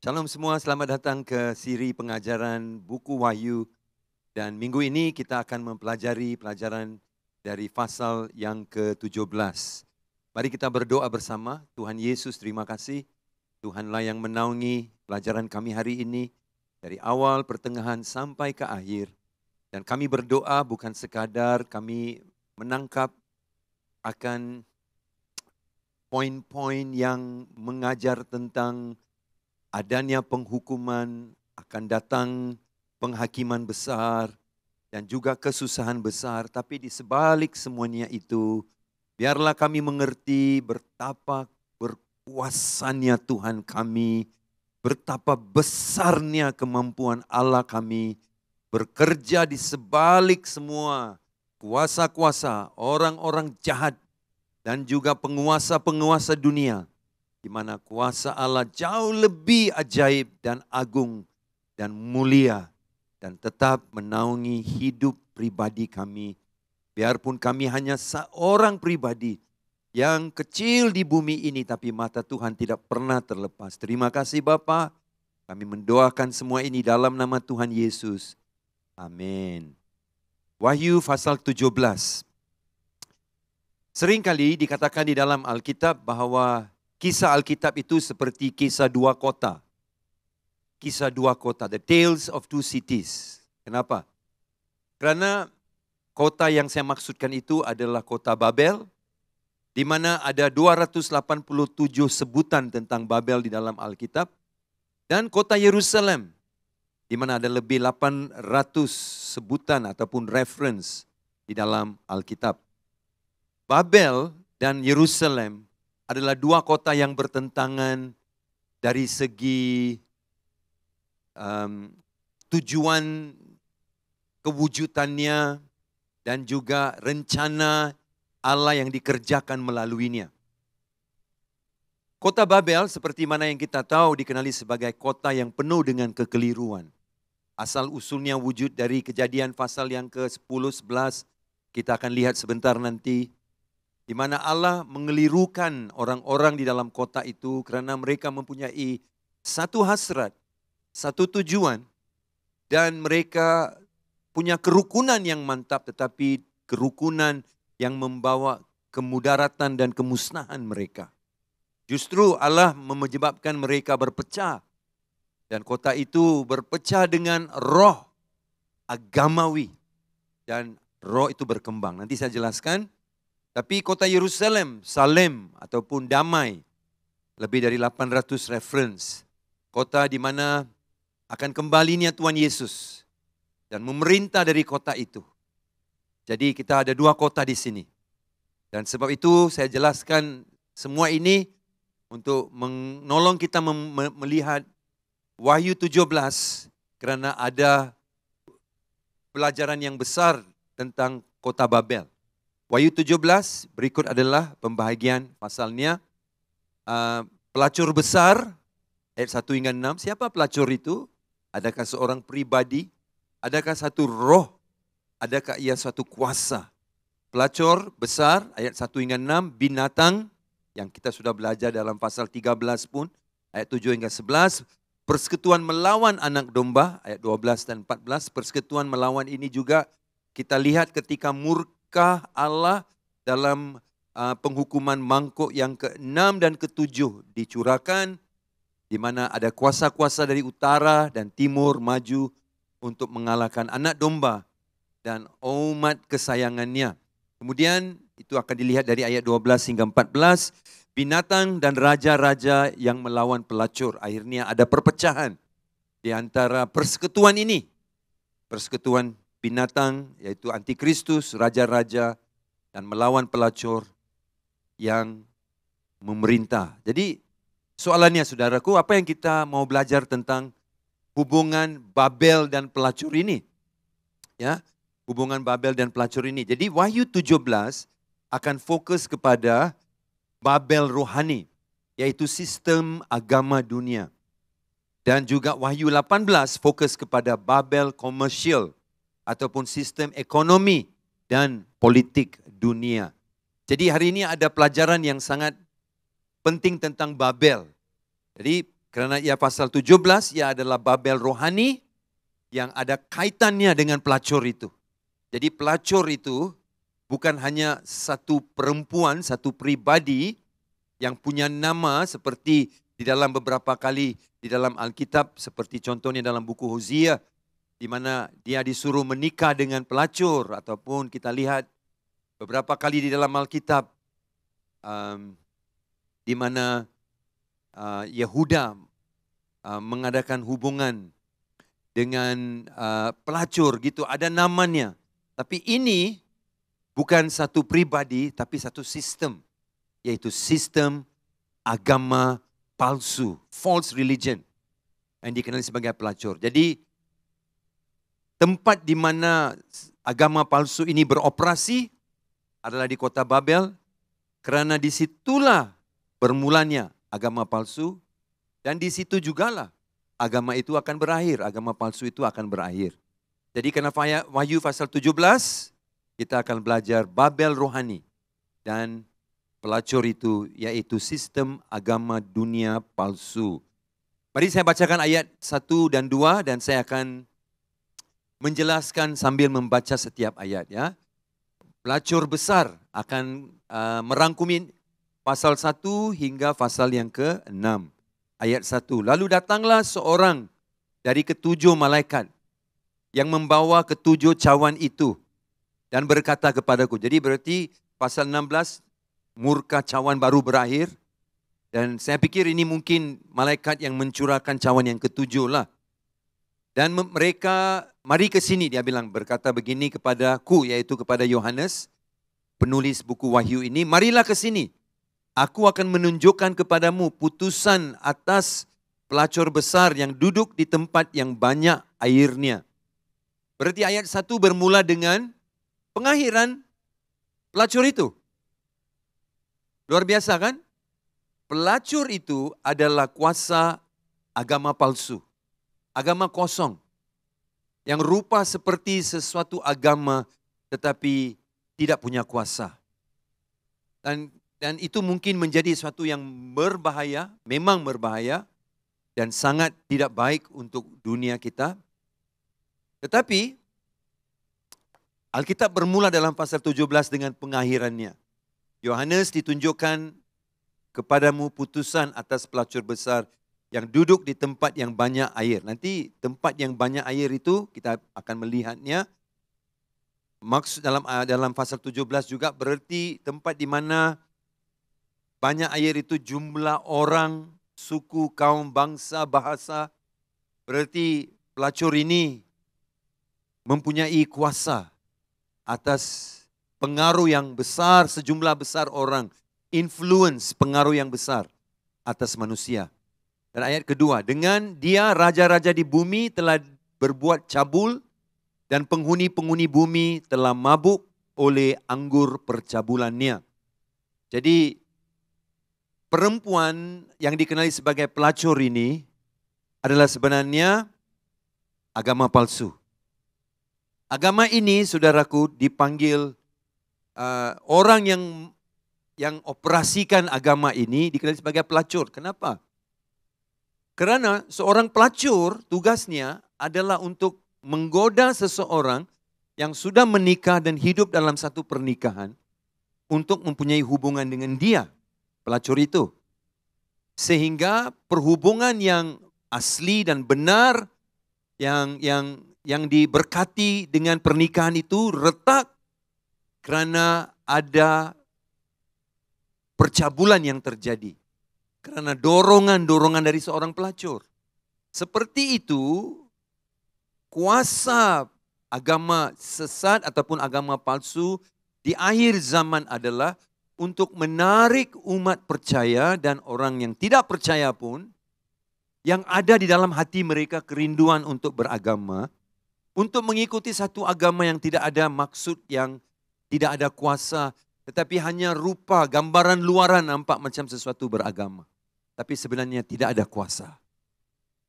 Shalom semua, selamat datang ke siri pengajaran buku Wahyu. Dan minggu ini kita akan mempelajari pelajaran dari pasal yang ke-17. Mari kita berdoa bersama. Tuhan Yesus, terima kasih. Tuhanlah yang menaungi pelajaran kami hari ini dari awal, pertengahan sampai ke akhir. Dan kami berdoa bukan sekadar kami menangkap akan poin-poin yang mengajar tentang adanya penghukuman, akan datang penghakiman besar dan juga kesusahan besar, tapi di sebalik semuanya itu, biarlah kami mengerti betapa berkuasanya Tuhan kami, betapa besarnya kemampuan Allah kami bekerja di sebalik semua kuasa-kuasa orang-orang jahat dan juga penguasa-penguasa dunia di mana kuasa Allah jauh lebih ajaib dan agung dan mulia dan tetap menaungi hidup pribadi kami. Biarpun kami hanya seorang pribadi yang kecil di bumi ini tapi mata Tuhan tidak pernah terlepas. Terima kasih Bapa. Kami mendoakan semua ini dalam nama Tuhan Yesus. Amin. Wahyu pasal 17. Seringkali dikatakan di dalam Alkitab bahwa Kisah Alkitab itu seperti kisah dua kota. Kisah dua kota, the tales of two cities. Kenapa? Karena kota yang saya maksudkan itu adalah kota Babel, di mana ada 287 sebutan tentang Babel di dalam Alkitab, dan kota Yerusalem, di mana ada lebih 800 sebutan ataupun reference di dalam Alkitab. Babel dan Yerusalem adalah dua kota yang bertentangan dari segi um, tujuan kewujudannya dan juga rencana Allah yang dikerjakan melaluinya. Kota Babel seperti mana yang kita tahu dikenali sebagai kota yang penuh dengan kekeliruan. Asal usulnya wujud dari kejadian pasal yang ke-10 11 kita akan lihat sebentar nanti di mana Allah mengelirukan orang-orang di dalam kota itu karena mereka mempunyai satu hasrat, satu tujuan dan mereka punya kerukunan yang mantap tetapi kerukunan yang membawa kemudaratan dan kemusnahan mereka. Justru Allah menyebabkan mereka berpecah dan kota itu berpecah dengan roh agamawi dan roh itu berkembang. Nanti saya jelaskan tapi kota Yerusalem, Salem ataupun damai, lebih dari 800 reference. Kota di mana akan kembali niat Tuhan Yesus dan memerintah dari kota itu. Jadi kita ada dua kota di sini. Dan sebab itu saya jelaskan semua ini untuk menolong kita melihat Wahyu 17 kerana ada pelajaran yang besar tentang kota Babel. Wahyu 17 berikut adalah pembahagian pasalnya. Uh, pelacur besar ayat 1 hingga 6. Siapa pelacur itu? Adakah seorang pribadi? Adakah satu roh? Adakah ia suatu kuasa? Pelacur besar ayat 1 hingga 6 binatang yang kita sudah belajar dalam pasal 13 pun ayat 7 hingga 11 persekutuan melawan anak domba ayat 12 dan 14 persekutuan melawan ini juga kita lihat ketika mur berkah Allah dalam uh, penghukuman mangkuk yang keenam dan ketujuh dicurahkan di mana ada kuasa-kuasa dari utara dan timur maju untuk mengalahkan anak domba dan umat kesayangannya. Kemudian itu akan dilihat dari ayat 12 hingga 14, binatang dan raja-raja yang melawan pelacur. Akhirnya ada perpecahan di antara persekutuan ini. Persekutuan binatang yaitu antikristus, raja-raja dan melawan pelacur yang memerintah. Jadi soalannya saudaraku, apa yang kita mau belajar tentang hubungan Babel dan pelacur ini? Ya, hubungan Babel dan pelacur ini. Jadi Wahyu 17 akan fokus kepada Babel rohani, yaitu sistem agama dunia. Dan juga Wahyu 18 fokus kepada Babel komersial, ataupun sistem ekonomi dan politik dunia. Jadi hari ini ada pelajaran yang sangat penting tentang Babel. Jadi kerana ia pasal 17, ia adalah Babel rohani yang ada kaitannya dengan pelacur itu. Jadi pelacur itu bukan hanya satu perempuan, satu pribadi yang punya nama seperti di dalam beberapa kali di dalam Alkitab seperti contohnya dalam buku Hosea di mana dia disuruh menikah dengan pelacur ataupun kita lihat beberapa kali di dalam Alkitab um, di mana uh, Yehuda uh, mengadakan hubungan dengan uh, pelacur gitu ada namanya tapi ini bukan satu pribadi tapi satu sistem yaitu sistem agama palsu false religion yang dikenal sebagai pelacur jadi tempat di mana agama palsu ini beroperasi adalah di kota Babel karena disitulah bermulanya agama palsu dan di situ jugalah agama itu akan berakhir, agama palsu itu akan berakhir. Jadi karena Wahyu pasal 17 kita akan belajar Babel rohani dan pelacur itu yaitu sistem agama dunia palsu. Mari saya bacakan ayat 1 dan 2 dan saya akan menjelaskan sambil membaca setiap ayat ya. Pelacur besar akan uh, merangkumi pasal 1 hingga pasal yang ke-6 ayat 1. Lalu datanglah seorang dari ketujuh malaikat yang membawa ketujuh cawan itu dan berkata kepadaku. Jadi berarti pasal 16 murka cawan baru berakhir dan saya pikir ini mungkin malaikat yang mencurahkan cawan yang ketujuh lah. Dan mereka mari ke sini dia bilang berkata begini kepadaku yaitu kepada Yohanes penulis buku Wahyu ini marilah ke sini aku akan menunjukkan kepadamu putusan atas pelacur besar yang duduk di tempat yang banyak airnya berarti ayat satu bermula dengan pengakhiran pelacur itu luar biasa kan pelacur itu adalah kuasa agama palsu agama kosong yang rupa seperti sesuatu agama tetapi tidak punya kuasa. Dan dan itu mungkin menjadi sesuatu yang berbahaya, memang berbahaya dan sangat tidak baik untuk dunia kita. Tetapi Alkitab bermula dalam pasal 17 dengan pengakhirannya. Yohanes ditunjukkan kepadamu putusan atas pelacur besar yang duduk di tempat yang banyak air. Nanti tempat yang banyak air itu kita akan melihatnya. Maksud dalam eh, dalam pasal 17 juga berarti tempat di mana banyak air itu jumlah orang, suku, kaum, bangsa, bahasa. Berarti pelacur ini mempunyai kuasa atas pengaruh yang besar, sejumlah besar orang. Influence pengaruh yang besar atas manusia. Dan ayat kedua, dengan dia raja-raja di bumi telah berbuat cabul dan penghuni-penghuni bumi telah mabuk oleh anggur percabulannya. Jadi perempuan yang dikenali sebagai pelacur ini adalah sebenarnya agama palsu. Agama ini saudaraku dipanggil uh, orang yang yang operasikan agama ini dikenali sebagai pelacur. Kenapa? Karena seorang pelacur tugasnya adalah untuk menggoda seseorang yang sudah menikah dan hidup dalam satu pernikahan untuk mempunyai hubungan dengan dia, pelacur itu. Sehingga perhubungan yang asli dan benar yang yang yang diberkati dengan pernikahan itu retak karena ada percabulan yang terjadi. Karena dorongan-dorongan dari seorang pelacur. Seperti itu, kuasa agama sesat ataupun agama palsu di akhir zaman adalah untuk menarik umat percaya dan orang yang tidak percaya pun yang ada di dalam hati mereka kerinduan untuk beragama, untuk mengikuti satu agama yang tidak ada maksud yang tidak ada kuasa, tetapi hanya rupa, gambaran luaran nampak macam sesuatu beragama tapi sebenarnya tidak ada kuasa.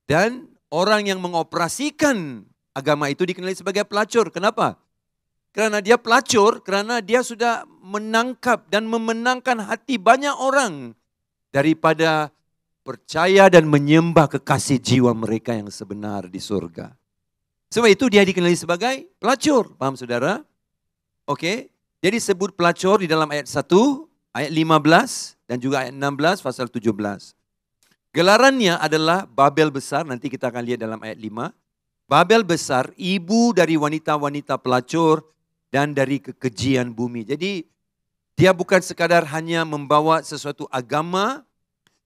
Dan orang yang mengoperasikan agama itu dikenali sebagai pelacur. Kenapa? Karena dia pelacur, karena dia sudah menangkap dan memenangkan hati banyak orang daripada percaya dan menyembah kekasih jiwa mereka yang sebenar di surga. Semua itu dia dikenali sebagai pelacur. Paham saudara? Oke. Jadi sebut pelacur di dalam ayat 1, ayat 15 dan juga ayat 16 pasal 17. Gelarannya adalah Babel Besar, nanti kita akan lihat dalam ayat 5. Babel Besar, ibu dari wanita-wanita pelacur dan dari kekejian bumi. Jadi dia bukan sekadar hanya membawa sesuatu agama,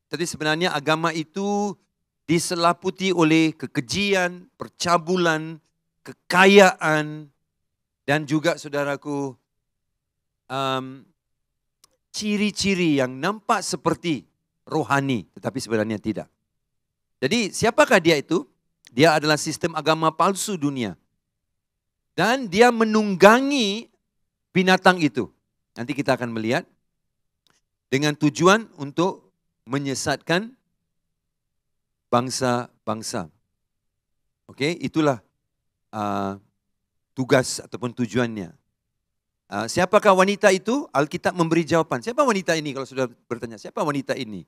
tapi sebenarnya agama itu diselaputi oleh kekejian, percabulan, kekayaan, dan juga saudaraku, ciri um, ciri-ciri yang nampak seperti rohani, tetapi sebenarnya tidak. Jadi siapakah dia itu? Dia adalah sistem agama palsu dunia. Dan dia menunggangi binatang itu. Nanti kita akan melihat dengan tujuan untuk menyesatkan bangsa-bangsa. Oke, itulah uh, tugas ataupun tujuannya. Uh, siapakah wanita itu? Alkitab memberi jawaban. Siapa wanita ini kalau sudah bertanya? Siapa wanita ini?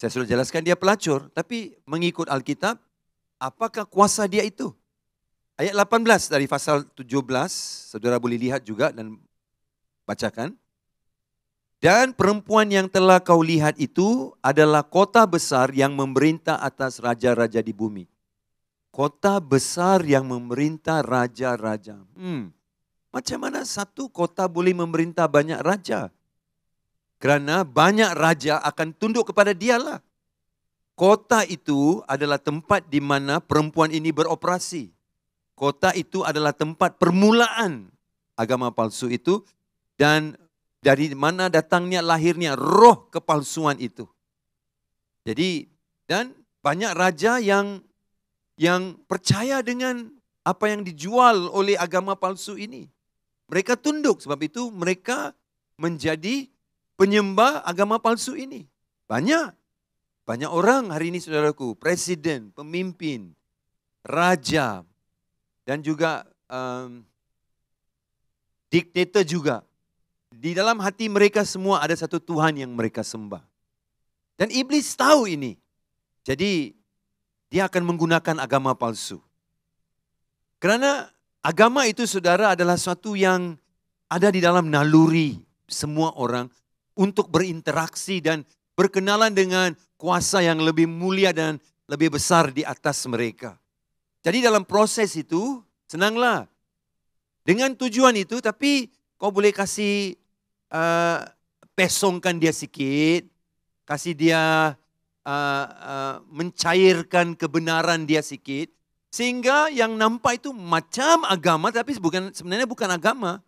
Saya sudah jelaskan dia pelacur, tapi mengikut Alkitab, apakah kuasa dia itu? Ayat 18 dari pasal 17, saudara boleh lihat juga dan bacakan. Dan perempuan yang telah kau lihat itu adalah kota besar yang memerintah atas raja-raja di bumi. Kota besar yang memerintah raja-raja. Hmm. Macam mana satu kota boleh memerintah banyak raja? Karena banyak raja akan tunduk kepada dialah. Kota itu adalah tempat di mana perempuan ini beroperasi. Kota itu adalah tempat permulaan agama palsu itu dan dari mana datangnya lahirnya roh kepalsuan itu. Jadi dan banyak raja yang yang percaya dengan apa yang dijual oleh agama palsu ini. Mereka tunduk sebab itu mereka menjadi penyembah agama palsu ini. Banyak. Banyak orang hari ini saudaraku, presiden, pemimpin, raja, dan juga um, diktator juga. Di dalam hati mereka semua ada satu Tuhan yang mereka sembah. Dan iblis tahu ini. Jadi dia akan menggunakan agama palsu. Kerana agama itu saudara adalah suatu yang ada di dalam naluri semua orang untuk berinteraksi dan berkenalan dengan kuasa yang lebih mulia dan lebih besar di atas mereka. Jadi dalam proses itu, senanglah. Dengan tujuan itu, tapi kau boleh kasih uh, pesongkan dia sikit, kasih dia uh, uh, mencairkan kebenaran dia sikit, sehingga yang nampak itu macam agama, tapi bukan sebenarnya bukan agama.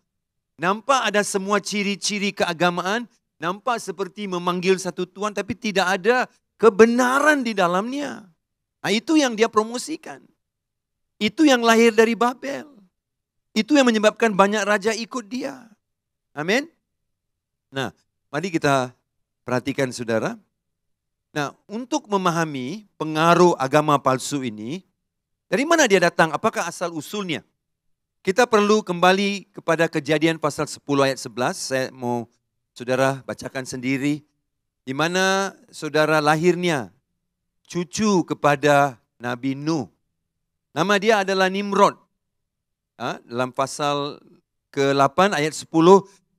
Nampak ada semua ciri-ciri keagamaan, Nampak seperti memanggil satu tuan tapi tidak ada kebenaran di dalamnya. Nah, itu yang dia promosikan. Itu yang lahir dari Babel. Itu yang menyebabkan banyak raja ikut dia. Amin. Nah, mari kita perhatikan saudara. Nah, untuk memahami pengaruh agama palsu ini, dari mana dia datang? Apakah asal usulnya? Kita perlu kembali kepada kejadian pasal 10 ayat 11. Saya mau Saudara bacakan sendiri di mana saudara lahirnya cucu kepada Nabi Nuh. Nama dia adalah Nimrod. Ha? Ah, dalam pasal ke-8 ayat 10,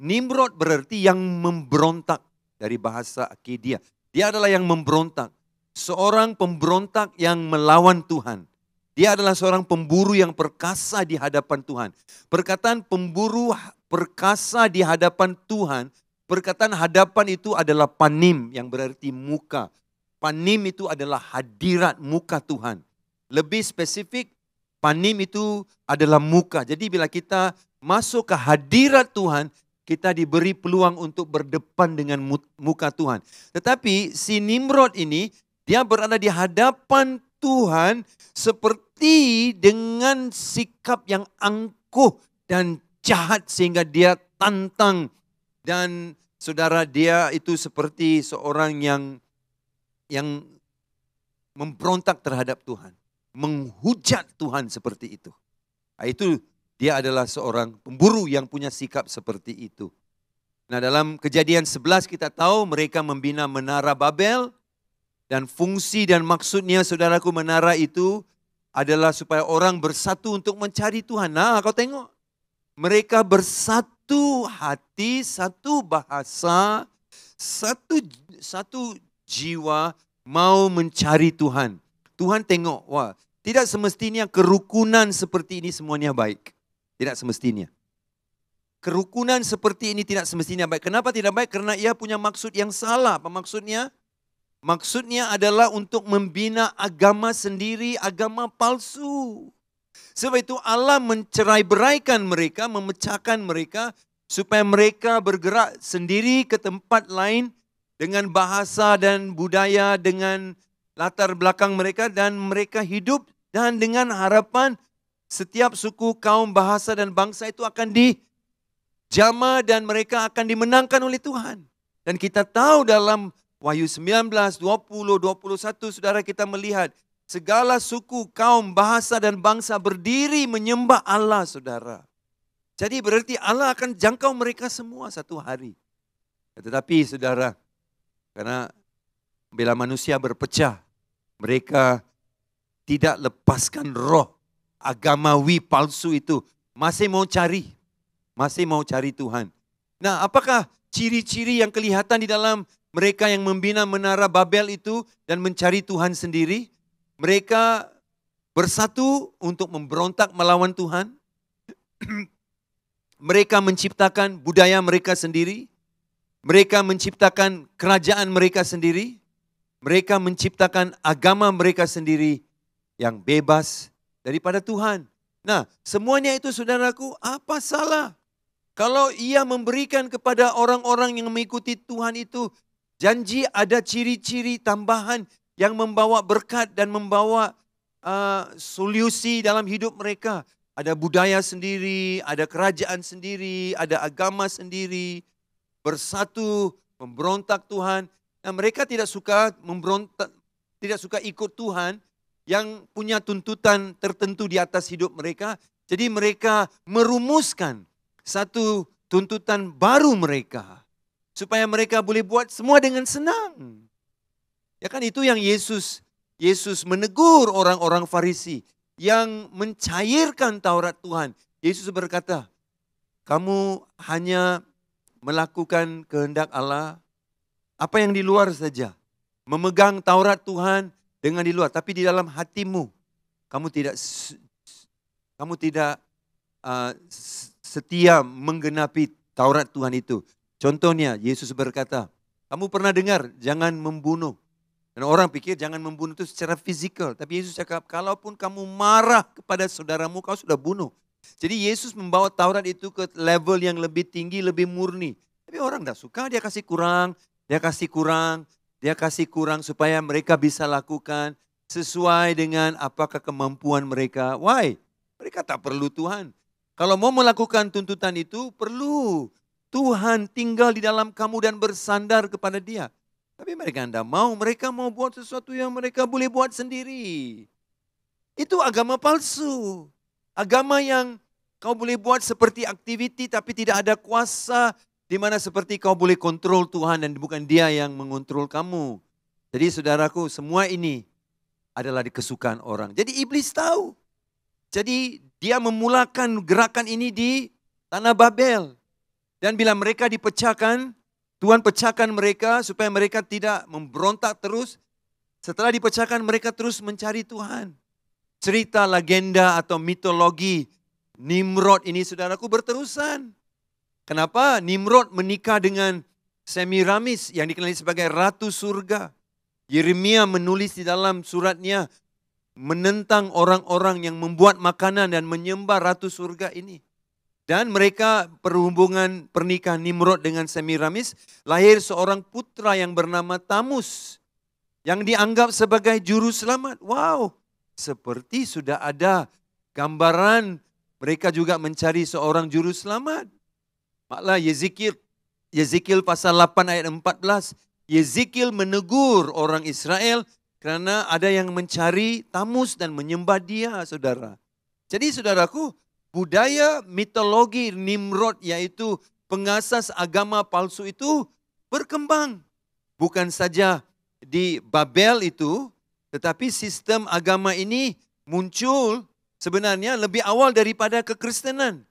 Nimrod berarti yang memberontak dari bahasa Akidia. Dia adalah yang memberontak. Seorang pemberontak yang melawan Tuhan. Dia adalah seorang pemburu yang perkasa di hadapan Tuhan. Perkataan pemburu perkasa di hadapan Tuhan Perkataan hadapan itu adalah panim yang berarti muka. Panim itu adalah hadirat muka Tuhan. Lebih spesifik, panim itu adalah muka. Jadi bila kita masuk ke hadirat Tuhan, kita diberi peluang untuk berdepan dengan muka Tuhan. Tetapi si Nimrod ini, dia berada di hadapan Tuhan seperti dengan sikap yang angkuh dan jahat sehingga dia tantang dan saudara dia itu seperti seorang yang yang memberontak terhadap Tuhan, menghujat Tuhan seperti itu. Nah, itu dia adalah seorang pemburu yang punya sikap seperti itu. Nah, dalam Kejadian 11 kita tahu mereka membina menara Babel dan fungsi dan maksudnya saudaraku menara itu adalah supaya orang bersatu untuk mencari Tuhan. Nah, kau tengok mereka bersatu satu hati, satu bahasa, satu satu jiwa mau mencari Tuhan. Tuhan tengok, wah, tidak semestinya kerukunan seperti ini semuanya baik. Tidak semestinya. Kerukunan seperti ini tidak semestinya baik. Kenapa tidak baik? Karena ia punya maksud yang salah. Apa maksudnya? Maksudnya adalah untuk membina agama sendiri, agama palsu. Sebab itu Allah mencerai beraikan mereka, memecahkan mereka supaya mereka bergerak sendiri ke tempat lain dengan bahasa dan budaya, dengan latar belakang mereka dan mereka hidup dan dengan harapan setiap suku, kaum, bahasa dan bangsa itu akan dijama dan mereka akan dimenangkan oleh Tuhan. Dan kita tahu dalam Wahyu 19, 20, 21 saudara kita melihat Segala suku, kaum, bahasa, dan bangsa berdiri menyembah Allah, saudara. Jadi berarti Allah akan jangkau mereka semua satu hari. Ya, tetapi saudara, karena bila manusia berpecah, mereka tidak lepaskan roh agamawi palsu itu. Masih mau cari, masih mau cari Tuhan. Nah apakah ciri-ciri yang kelihatan di dalam mereka yang membina menara Babel itu dan mencari Tuhan sendiri? Mereka bersatu untuk memberontak melawan Tuhan. mereka menciptakan budaya mereka sendiri. Mereka menciptakan kerajaan mereka sendiri. Mereka menciptakan agama mereka sendiri yang bebas daripada Tuhan. Nah, semuanya itu saudaraku, apa salah? Kalau ia memberikan kepada orang-orang yang mengikuti Tuhan itu janji ada ciri-ciri tambahan yang membawa berkat dan membawa uh, solusi dalam hidup mereka. Ada budaya sendiri, ada kerajaan sendiri, ada agama sendiri, bersatu memberontak Tuhan. Nah, mereka tidak suka memberontak, tidak suka ikut Tuhan yang punya tuntutan tertentu di atas hidup mereka. Jadi mereka merumuskan satu tuntutan baru mereka supaya mereka boleh buat semua dengan senang. Ya kan itu yang Yesus Yesus menegur orang-orang Farisi yang mencairkan Taurat Tuhan. Yesus berkata, "Kamu hanya melakukan kehendak Allah apa yang di luar saja. Memegang Taurat Tuhan dengan di luar, tapi di dalam hatimu kamu tidak kamu tidak uh, setia menggenapi Taurat Tuhan itu." Contohnya Yesus berkata, "Kamu pernah dengar jangan membunuh. Dan orang pikir jangan membunuh itu secara fisikal. Tapi Yesus cakap, kalaupun kamu marah kepada saudaramu, kau sudah bunuh. Jadi Yesus membawa Taurat itu ke level yang lebih tinggi, lebih murni. Tapi orang tidak suka, dia kasih kurang, dia kasih kurang, dia kasih kurang supaya mereka bisa lakukan sesuai dengan apakah kemampuan mereka. Why? Mereka tak perlu Tuhan. Kalau mau melakukan tuntutan itu, perlu Tuhan tinggal di dalam kamu dan bersandar kepada dia. Tapi mereka tidak mau, mereka mau buat sesuatu yang mereka boleh buat sendiri. Itu agama palsu. Agama yang kau boleh buat seperti aktiviti tapi tidak ada kuasa. Di mana seperti kau boleh kontrol Tuhan dan bukan dia yang mengontrol kamu. Jadi saudaraku semua ini adalah kesukaan orang. Jadi iblis tahu. Jadi dia memulakan gerakan ini di Tanah Babel. Dan bila mereka dipecahkan, Tuhan pecahkan mereka supaya mereka tidak memberontak terus. Setelah dipecahkan mereka terus mencari Tuhan. Cerita legenda atau mitologi Nimrod ini saudaraku berterusan. Kenapa Nimrod menikah dengan Semiramis yang dikenali sebagai ratu surga. Yeremia menulis di dalam suratnya menentang orang-orang yang membuat makanan dan menyembah ratu surga ini. Dan mereka perhubungan pernikahan Nimrod dengan Semiramis, lahir seorang putra yang bernama Tamus, yang dianggap sebagai juru selamat. Wow, seperti sudah ada gambaran mereka juga mencari seorang juru selamat. Maklah Yezekil, Yezekil pasal 8 ayat 14, Yezekil menegur orang Israel kerana ada yang mencari Tamus dan menyembah dia, saudara. Jadi saudaraku, budaya mitologi Nimrod yaitu pengasas agama palsu itu berkembang. Bukan saja di Babel itu, tetapi sistem agama ini muncul sebenarnya lebih awal daripada kekristenan.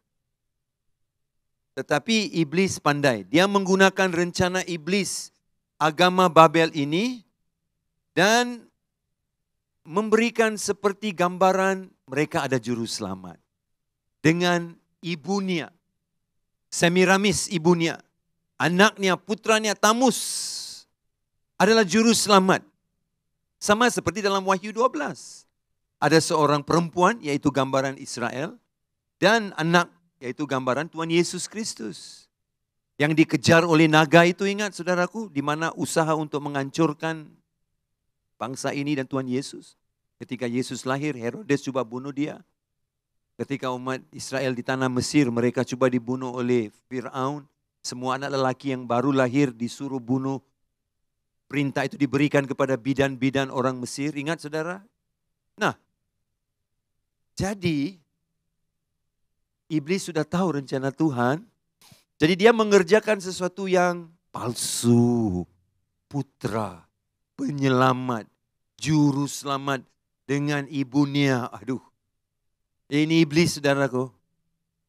Tetapi iblis pandai. Dia menggunakan rencana iblis agama Babel ini dan memberikan seperti gambaran mereka ada juru selamat dengan ibunya. Semiramis ibunya, anaknya, putranya Tamus adalah juru selamat. Sama seperti dalam Wahyu 12. Ada seorang perempuan yaitu gambaran Israel dan anak yaitu gambaran Tuhan Yesus Kristus. Yang dikejar oleh naga itu ingat saudaraku di mana usaha untuk menghancurkan bangsa ini dan Tuhan Yesus. Ketika Yesus lahir Herodes coba bunuh dia. Ketika umat Israel di tanah Mesir, mereka coba dibunuh oleh Fir'aun. Semua anak lelaki yang baru lahir disuruh bunuh. Perintah itu diberikan kepada bidan-bidan orang Mesir. Ingat saudara? Nah, jadi iblis sudah tahu rencana Tuhan. Jadi dia mengerjakan sesuatu yang palsu. Putra, penyelamat, juru selamat dengan ibunya. Aduh, ini iblis saudaraku.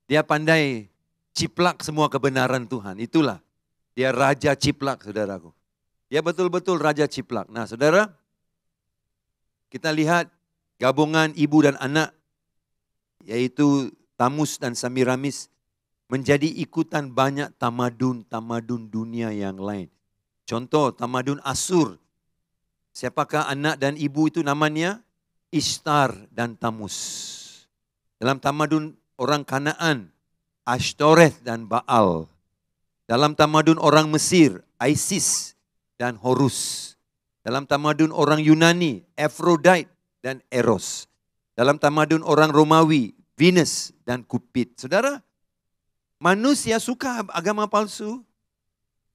Dia pandai ciplak semua kebenaran Tuhan. Itulah dia raja ciplak saudaraku. Dia betul-betul raja ciplak. Nah saudara, kita lihat gabungan ibu dan anak yaitu Tamus dan Samiramis menjadi ikutan banyak tamadun-tamadun dunia yang lain. Contoh tamadun Asur. Siapakah anak dan ibu itu namanya? Istar dan Tamus. Dalam tamadun orang Kanaan, Ashtoreth dan Baal. Dalam tamadun orang Mesir, Isis dan Horus. Dalam tamadun orang Yunani, Aphrodite dan Eros. Dalam tamadun orang Romawi, Venus dan Cupid. Saudara, manusia suka agama palsu.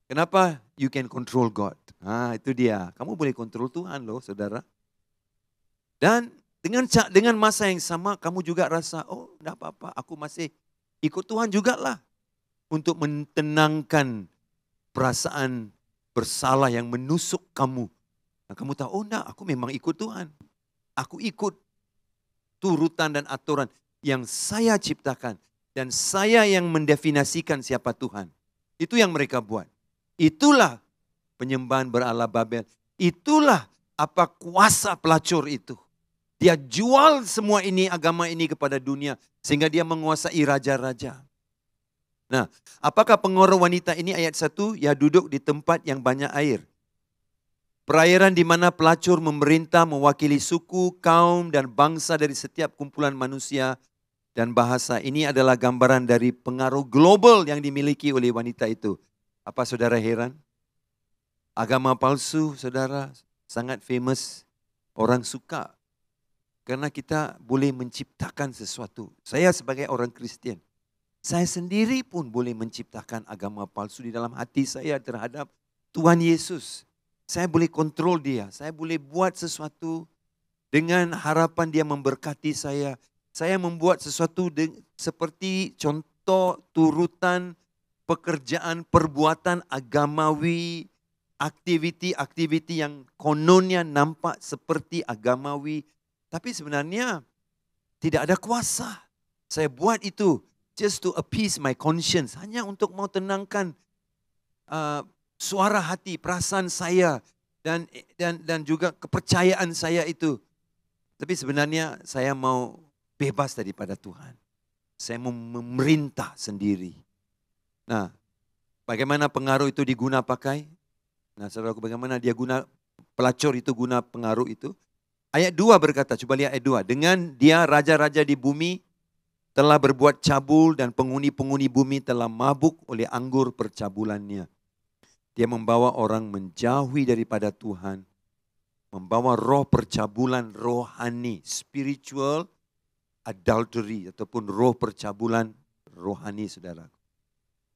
Kenapa? You can control God. Ah, itu dia. Kamu boleh kontrol Tuhan loh, saudara. Dan dengan dengan masa yang sama kamu juga rasa, oh tidak apa-apa, aku masih ikut Tuhan juga lah. Untuk menenangkan perasaan bersalah yang menusuk kamu. Nah, kamu tahu, oh enggak, aku memang ikut Tuhan. Aku ikut turutan dan aturan yang saya ciptakan. Dan saya yang mendefinasikan siapa Tuhan. Itu yang mereka buat. Itulah penyembahan berala Babel. Itulah apa kuasa pelacur itu. Dia jual semua ini, agama ini kepada dunia. Sehingga dia menguasai raja-raja. Nah, apakah pengoro wanita ini ayat satu? Ya duduk di tempat yang banyak air. Perairan di mana pelacur memerintah mewakili suku, kaum, dan bangsa dari setiap kumpulan manusia dan bahasa. Ini adalah gambaran dari pengaruh global yang dimiliki oleh wanita itu. Apa saudara heran? Agama palsu, saudara, sangat famous. Orang suka karena kita boleh menciptakan sesuatu. Saya sebagai orang Kristen, saya sendiri pun boleh menciptakan agama palsu di dalam hati saya terhadap Tuhan Yesus. Saya boleh kontrol dia, saya boleh buat sesuatu dengan harapan dia memberkati saya. Saya membuat sesuatu seperti contoh turutan pekerjaan perbuatan agamawi aktiviti-aktiviti yang kononnya nampak seperti agamawi tapi sebenarnya tidak ada kuasa. Saya buat itu just to appease my conscience. Hanya untuk mau tenangkan uh, suara hati, perasaan saya dan dan dan juga kepercayaan saya itu. Tapi sebenarnya saya mau bebas daripada Tuhan. Saya mau memerintah sendiri. Nah, bagaimana pengaruh itu diguna pakai? Nah, saudaraku, bagaimana dia guna pelacur itu guna pengaruh itu? Ayat 2 berkata, coba lihat ayat 2. Dengan dia raja-raja di bumi telah berbuat cabul dan penghuni-penghuni bumi telah mabuk oleh anggur percabulannya. Dia membawa orang menjauhi daripada Tuhan. Membawa roh percabulan rohani, spiritual adultery ataupun roh percabulan rohani saudara.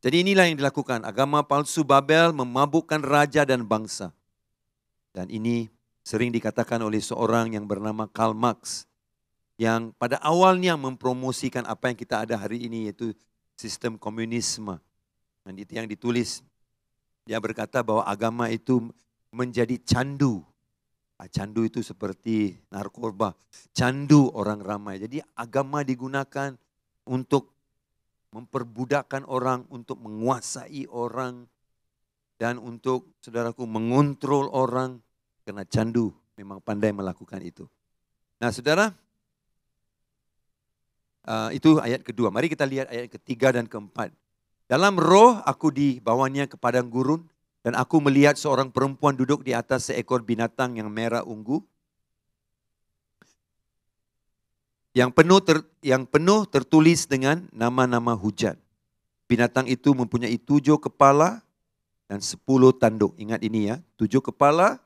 Jadi inilah yang dilakukan. Agama palsu Babel memabukkan raja dan bangsa. Dan ini sering dikatakan oleh seorang yang bernama Karl Marx yang pada awalnya mempromosikan apa yang kita ada hari ini yaitu sistem komunisme. Dan itu yang ditulis. Dia berkata bahwa agama itu menjadi candu. Nah, candu itu seperti narkoba, candu orang ramai. Jadi agama digunakan untuk memperbudakkan orang, untuk menguasai orang, dan untuk saudaraku mengontrol orang karena candu memang pandai melakukan itu. Nah, saudara, uh, itu ayat kedua. Mari kita lihat ayat ketiga dan keempat. Dalam roh aku dibawanya ke padang gurun dan aku melihat seorang perempuan duduk di atas seekor binatang yang merah ungu yang penuh ter, yang penuh tertulis dengan nama-nama hujan. Binatang itu mempunyai tujuh kepala dan sepuluh tanduk. Ingat ini ya, tujuh kepala,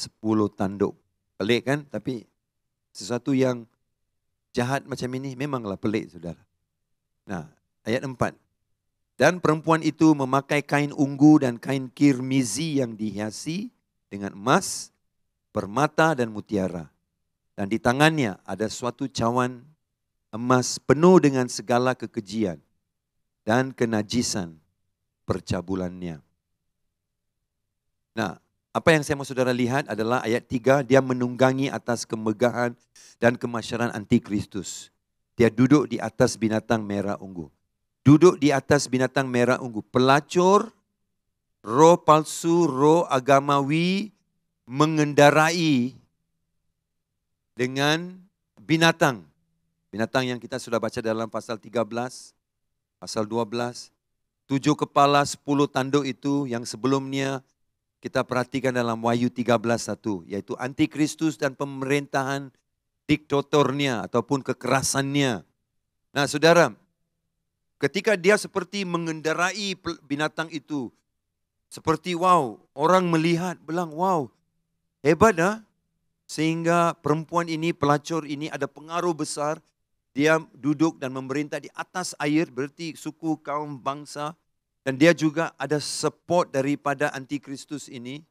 sepuluh tanduk. Pelik kan? Tapi sesuatu yang jahat macam ini memanglah pelik saudara. Nah, ayat empat. Dan perempuan itu memakai kain ungu dan kain kirmizi yang dihiasi dengan emas, permata dan mutiara. Dan di tangannya ada suatu cawan emas penuh dengan segala kekejian dan kenajisan percabulannya. Nah, apa yang saya mau saudara lihat adalah ayat 3, dia menunggangi atas kemegahan dan kemasyarakat antikristus. Dia duduk di atas binatang merah ungu. Duduk di atas binatang merah ungu. Pelacur, roh palsu, roh agamawi mengendarai dengan binatang. Binatang yang kita sudah baca dalam pasal 13, pasal 12. Tujuh kepala, sepuluh tanduk itu yang sebelumnya kita perhatikan dalam Wahyu 13.1 yaitu antikristus dan pemerintahan diktatornya ataupun kekerasannya. Nah saudara, ketika dia seperti mengendarai binatang itu, seperti wow, orang melihat bilang wow, hebat dah. Sehingga perempuan ini, pelacur ini ada pengaruh besar. Dia duduk dan memerintah di atas air, berarti suku, kaum, bangsa, dan dia juga ada support daripada antikristus ini.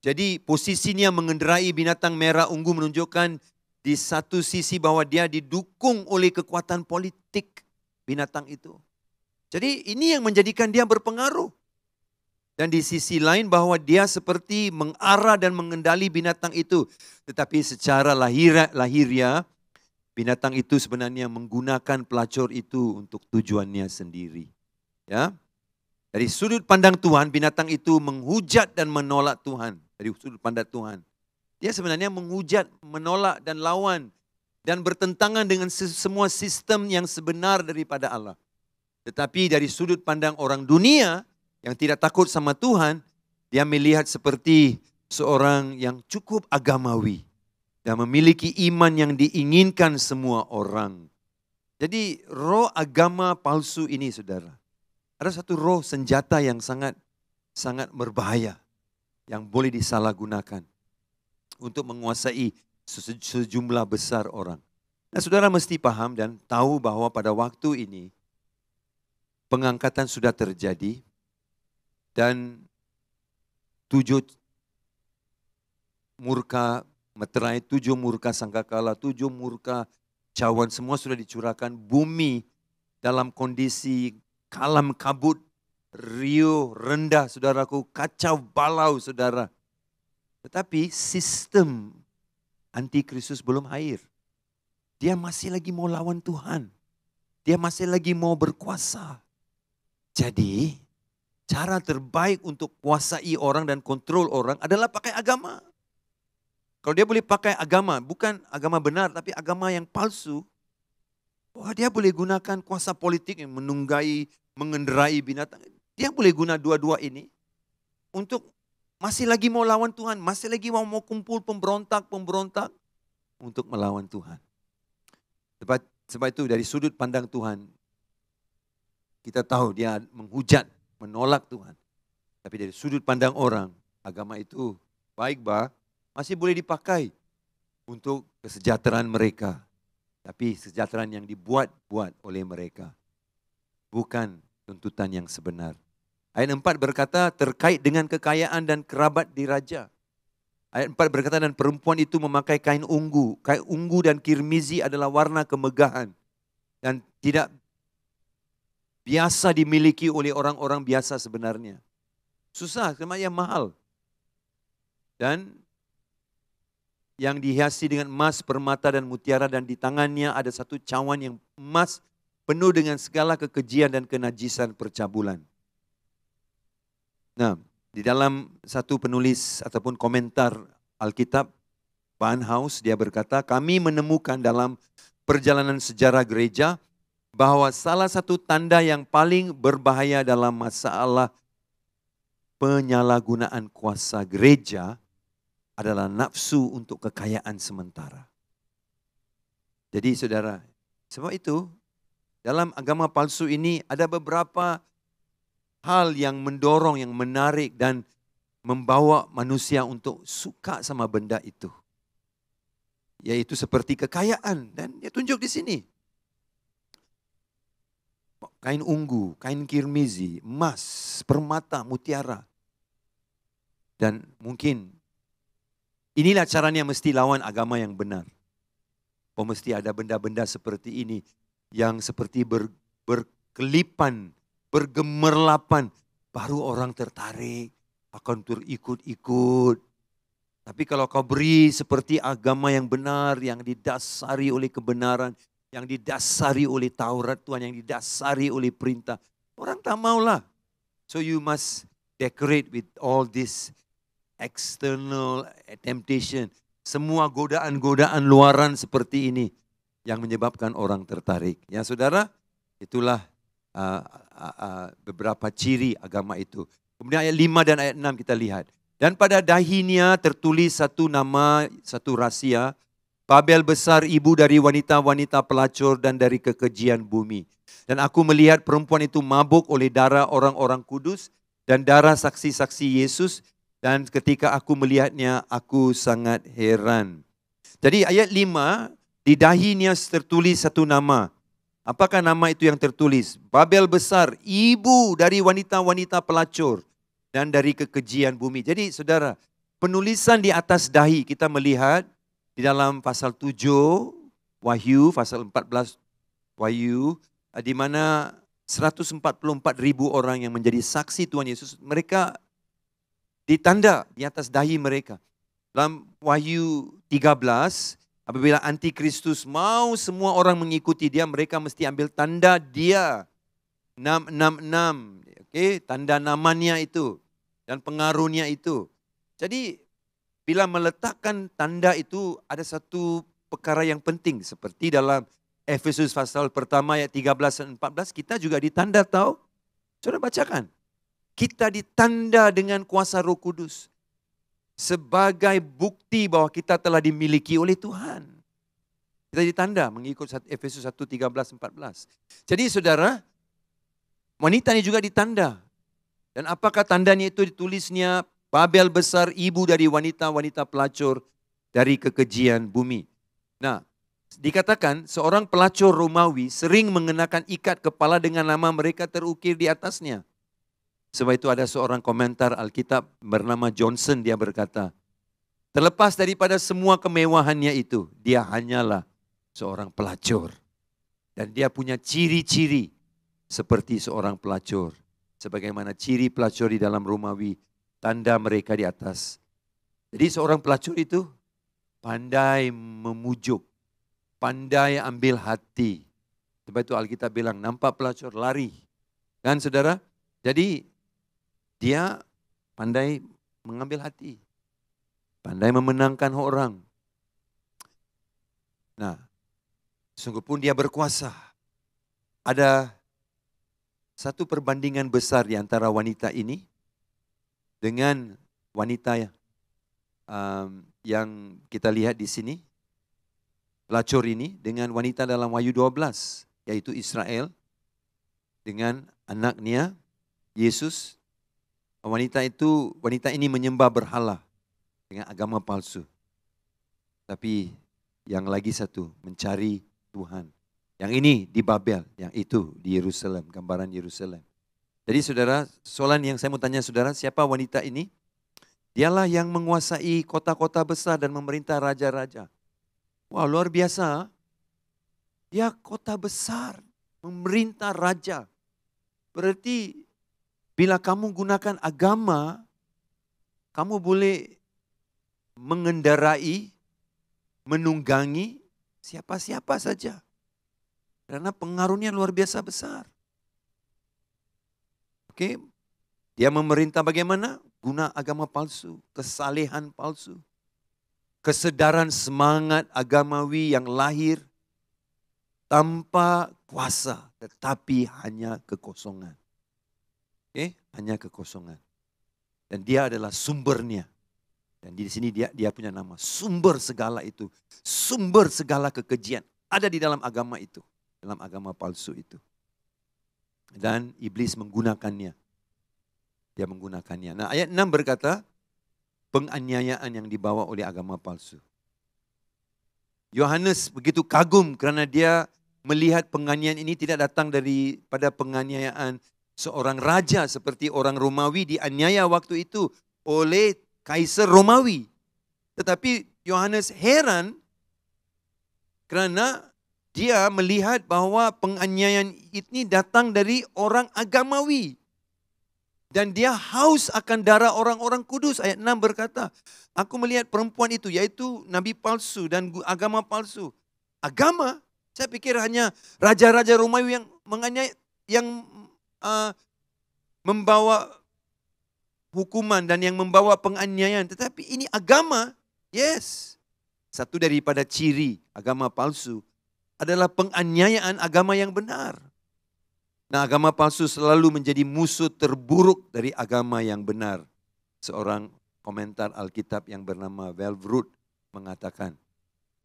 Jadi posisinya mengendarai binatang merah ungu menunjukkan di satu sisi bahwa dia didukung oleh kekuatan politik binatang itu. Jadi ini yang menjadikan dia berpengaruh. Dan di sisi lain bahwa dia seperti mengarah dan mengendali binatang itu. Tetapi secara lahir, lahirnya binatang itu sebenarnya menggunakan pelacur itu untuk tujuannya sendiri. Ya, dari sudut pandang Tuhan, binatang itu menghujat dan menolak Tuhan. Dari sudut pandang Tuhan. Dia sebenarnya menghujat, menolak dan lawan. Dan bertentangan dengan semua sistem yang sebenar daripada Allah. Tetapi dari sudut pandang orang dunia yang tidak takut sama Tuhan, dia melihat seperti seorang yang cukup agamawi dan memiliki iman yang diinginkan semua orang. Jadi roh agama palsu ini saudara ada satu roh senjata yang sangat sangat berbahaya yang boleh disalahgunakan untuk menguasai sejumlah besar orang. Nah, saudara mesti paham dan tahu bahwa pada waktu ini pengangkatan sudah terjadi dan tujuh murka meterai, tujuh murka sangkakala, tujuh murka cawan semua sudah dicurahkan. Bumi dalam kondisi kalam kabut, rio rendah saudaraku, kacau balau saudara. Tetapi sistem anti antikristus belum air. Dia masih lagi mau lawan Tuhan. Dia masih lagi mau berkuasa. Jadi cara terbaik untuk kuasai orang dan kontrol orang adalah pakai agama. Kalau dia boleh pakai agama, bukan agama benar tapi agama yang palsu, Wah, dia boleh gunakan kuasa politik yang menunggai mengenderai binatang. Dia boleh guna dua-dua ini untuk masih lagi mau lawan Tuhan, masih lagi mau mau kumpul pemberontak-pemberontak untuk melawan Tuhan. Sebab, sebab itu dari sudut pandang Tuhan, kita tahu dia menghujat, menolak Tuhan. Tapi dari sudut pandang orang, agama itu baik bah, masih boleh dipakai untuk kesejahteraan mereka. Tapi kesejahteraan yang dibuat-buat oleh mereka. Bukan tuntutan yang sebenar. Ayat 4 berkata terkait dengan kekayaan dan kerabat diraja. Ayat 4 berkata dan perempuan itu memakai kain ungu. Kain ungu dan kirmizi adalah warna kemegahan. Dan tidak biasa dimiliki oleh orang-orang biasa sebenarnya. Susah, kerana mahal. Dan yang dihiasi dengan emas, permata dan mutiara dan di tangannya ada satu cawan yang emas penuh dengan segala kekejian dan kenajisan percabulan. Nah, di dalam satu penulis ataupun komentar Alkitab, Barnhouse, dia berkata, kami menemukan dalam perjalanan sejarah gereja bahwa salah satu tanda yang paling berbahaya dalam masalah penyalahgunaan kuasa gereja adalah nafsu untuk kekayaan sementara. Jadi saudara, semua itu dalam agama palsu ini ada beberapa hal yang mendorong, yang menarik dan membawa manusia untuk suka sama benda itu. Yaitu seperti kekayaan dan dia tunjuk di sini. Kain ungu, kain kirmizi, emas, permata, mutiara. Dan mungkin inilah caranya mesti lawan agama yang benar. Oh mesti ada benda-benda seperti ini yang seperti ber, berkelipan, bergemerlapan, baru orang tertarik akan ikut ikut Tapi kalau kau beri seperti agama yang benar, yang didasari oleh kebenaran, yang didasari oleh Taurat Tuhan, yang didasari oleh perintah, orang tak maulah. So you must decorate with all this external temptation. Semua godaan-godaan luaran seperti ini yang menyebabkan orang tertarik. Ya saudara, itulah uh, uh, uh, beberapa ciri agama itu. Kemudian ayat 5 dan ayat 6 kita lihat. Dan pada dahinya tertulis satu nama, satu rahasia. Babel besar ibu dari wanita-wanita pelacur dan dari kekejian bumi. Dan aku melihat perempuan itu mabuk oleh darah orang-orang kudus dan darah saksi-saksi Yesus. Dan ketika aku melihatnya, aku sangat heran. Jadi ayat 5 di dahinya tertulis satu nama. Apakah nama itu yang tertulis? Babel besar, ibu dari wanita-wanita pelacur dan dari kekejian bumi. Jadi saudara, penulisan di atas dahi kita melihat di dalam pasal 7 Wahyu, pasal 14 Wahyu, eh, di mana 144 ribu orang yang menjadi saksi Tuhan Yesus, mereka ditanda di atas dahi mereka. Dalam Wahyu 13, Apabila anti Kristus mau semua orang mengikuti dia, mereka mesti ambil tanda dia. 666. oke tanda namanya itu dan pengaruhnya itu. Jadi bila meletakkan tanda itu ada satu perkara yang penting seperti dalam Efesus pasal pertama ayat 13 dan 14 kita juga ditanda tahu. Sudah bacakan. Kita ditanda dengan kuasa Roh Kudus sebagai bukti bahwa kita telah dimiliki oleh Tuhan. Kita ditanda mengikut Efesus 1, 13, 14. Jadi saudara, wanita ini juga ditanda. Dan apakah tandanya itu ditulisnya Babel besar ibu dari wanita-wanita pelacur dari kekejian bumi. Nah, dikatakan seorang pelacur Romawi sering mengenakan ikat kepala dengan nama mereka terukir di atasnya. Sebab itu ada seorang komentar Alkitab bernama Johnson, dia berkata, Terlepas daripada semua kemewahannya itu, dia hanyalah seorang pelacur. Dan dia punya ciri-ciri seperti seorang pelacur. Sebagaimana ciri pelacur di dalam Romawi, tanda mereka di atas. Jadi seorang pelacur itu pandai memujuk, pandai ambil hati. Sebab itu Alkitab bilang, nampak pelacur lari. Kan saudara? Jadi dia pandai mengambil hati, pandai memenangkan orang. Nah, sungguh pun dia berkuasa. Ada satu perbandingan besar di antara wanita ini dengan wanita yang, um, yang kita lihat di sini, pelacur ini dengan wanita dalam Wahyu 12, yaitu Israel dengan anaknya Yesus wanita itu wanita ini menyembah berhala dengan agama palsu. Tapi yang lagi satu mencari Tuhan. Yang ini di Babel, yang itu di Yerusalem, gambaran Yerusalem. Jadi saudara, soalan yang saya mau tanya saudara, siapa wanita ini? Dialah yang menguasai kota-kota besar dan memerintah raja-raja. Wah luar biasa. Dia kota besar, memerintah raja. Berarti Bila kamu gunakan agama, kamu boleh mengendarai, menunggangi siapa-siapa saja. Karena pengaruhnya luar biasa besar. Oke, dia memerintah bagaimana? Guna agama palsu, kesalehan palsu. Kesedaran semangat agamawi yang lahir tanpa kuasa, tetapi hanya kekosongan eh, hanya kekosongan. Dan dia adalah sumbernya. Dan di sini dia dia punya nama sumber segala itu, sumber segala kekejian ada di dalam agama itu, dalam agama palsu itu. Dan iblis menggunakannya. Dia menggunakannya. Nah, ayat 6 berkata penganiayaan yang dibawa oleh agama palsu. Yohanes begitu kagum kerana dia melihat penganiayaan ini tidak datang daripada penganiayaan Seorang raja seperti orang Romawi dianiaya waktu itu oleh kaisar Romawi. Tetapi Yohanes heran kerana dia melihat bahawa penganiayaan ini datang dari orang agamawi. Dan dia haus akan darah orang-orang kudus. Ayat 6 berkata, Aku melihat perempuan itu, yaitu nabi palsu dan agama palsu. Agama? Saya pikir hanya raja-raja Romawi yang menganiaya, yang uh, membawa hukuman dan yang membawa penganiayaan. Tetapi ini agama, yes. Satu daripada ciri agama palsu adalah penganiayaan agama yang benar. Nah agama palsu selalu menjadi musuh terburuk dari agama yang benar. Seorang komentar Alkitab yang bernama Velvrud mengatakan,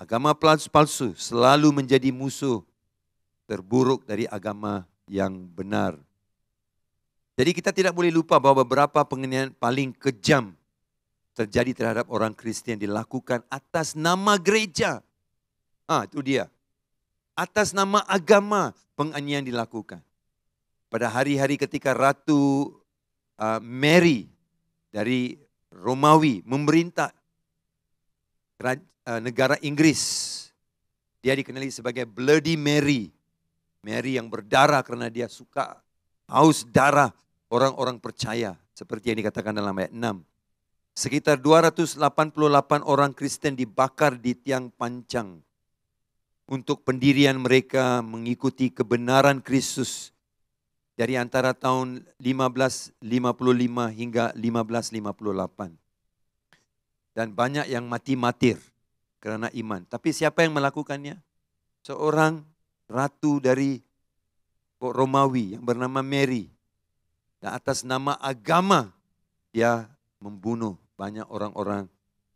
agama palsu selalu menjadi musuh terburuk dari agama yang benar. Jadi kita tidak boleh lupa bahwa beberapa penganiayaan paling kejam terjadi terhadap orang Kristen dilakukan atas nama gereja. Ah, itu dia. Atas nama agama penganiayaan dilakukan. Pada hari-hari ketika Ratu uh, Mary dari Romawi memerintah ah, negara Inggris. Dia dikenali sebagai Bloody Mary. Mary yang berdarah karena dia suka haus darah orang-orang percaya seperti yang dikatakan dalam ayat 6. Sekitar 288 orang Kristen dibakar di tiang pancang untuk pendirian mereka mengikuti kebenaran Kristus dari antara tahun 1555 hingga 1558. Dan banyak yang mati matir karena iman. Tapi siapa yang melakukannya? Seorang ratu dari Romawi yang bernama Mary dan atas nama agama dia membunuh banyak orang-orang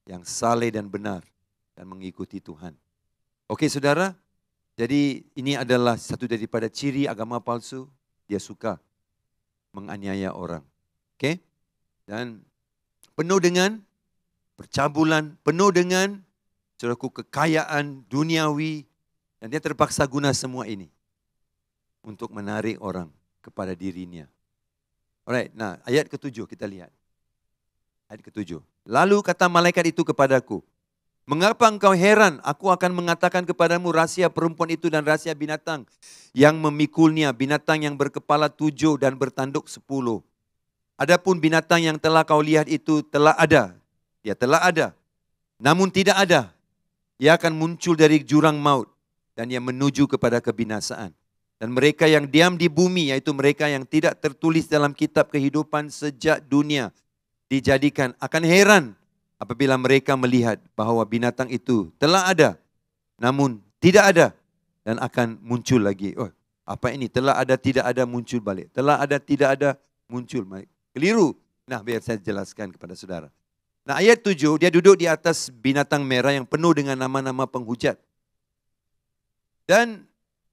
yang saleh dan benar dan mengikuti Tuhan. Oke saudara, jadi ini adalah satu daripada ciri agama palsu, dia suka menganiaya orang. Oke? Dan penuh dengan percabulan, penuh dengan saudaraku kekayaan duniawi dan dia terpaksa guna semua ini untuk menarik orang kepada dirinya. Alright, nah ayat ketujuh kita lihat. Ayat ketujuh. Lalu kata malaikat itu kepadaku, Mengapa engkau heran? Aku akan mengatakan kepadamu rahasia perempuan itu dan rahasia binatang yang memikulnya, binatang yang berkepala tujuh dan bertanduk sepuluh. Adapun binatang yang telah kau lihat itu telah ada. ya telah ada. Namun tidak ada. Ia akan muncul dari jurang maut dan ia menuju kepada kebinasaan. Dan mereka yang diam di bumi, yaitu mereka yang tidak tertulis dalam kitab kehidupan sejak dunia, dijadikan akan heran apabila mereka melihat bahawa binatang itu telah ada, namun tidak ada dan akan muncul lagi. Oh, apa ini? Telah ada, tidak ada, muncul balik. Telah ada, tidak ada, muncul balik. Keliru. Nah, biar saya jelaskan kepada saudara. Nah, ayat 7, dia duduk di atas binatang merah yang penuh dengan nama-nama penghujat. Dan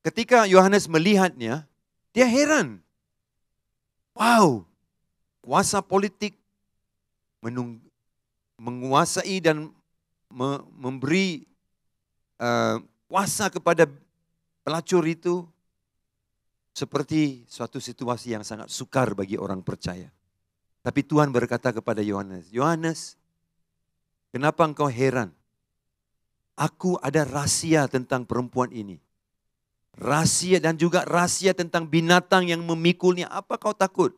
Ketika Yohanes melihatnya, dia heran. Wow, kuasa politik menung, menguasai dan me, memberi uh, kuasa kepada pelacur itu seperti suatu situasi yang sangat sukar bagi orang percaya. Tapi Tuhan berkata kepada Yohanes, Yohanes, kenapa engkau heran? Aku ada rahasia tentang perempuan ini. Rahasia dan juga rahasia tentang binatang yang memikulnya. Apa kau takut?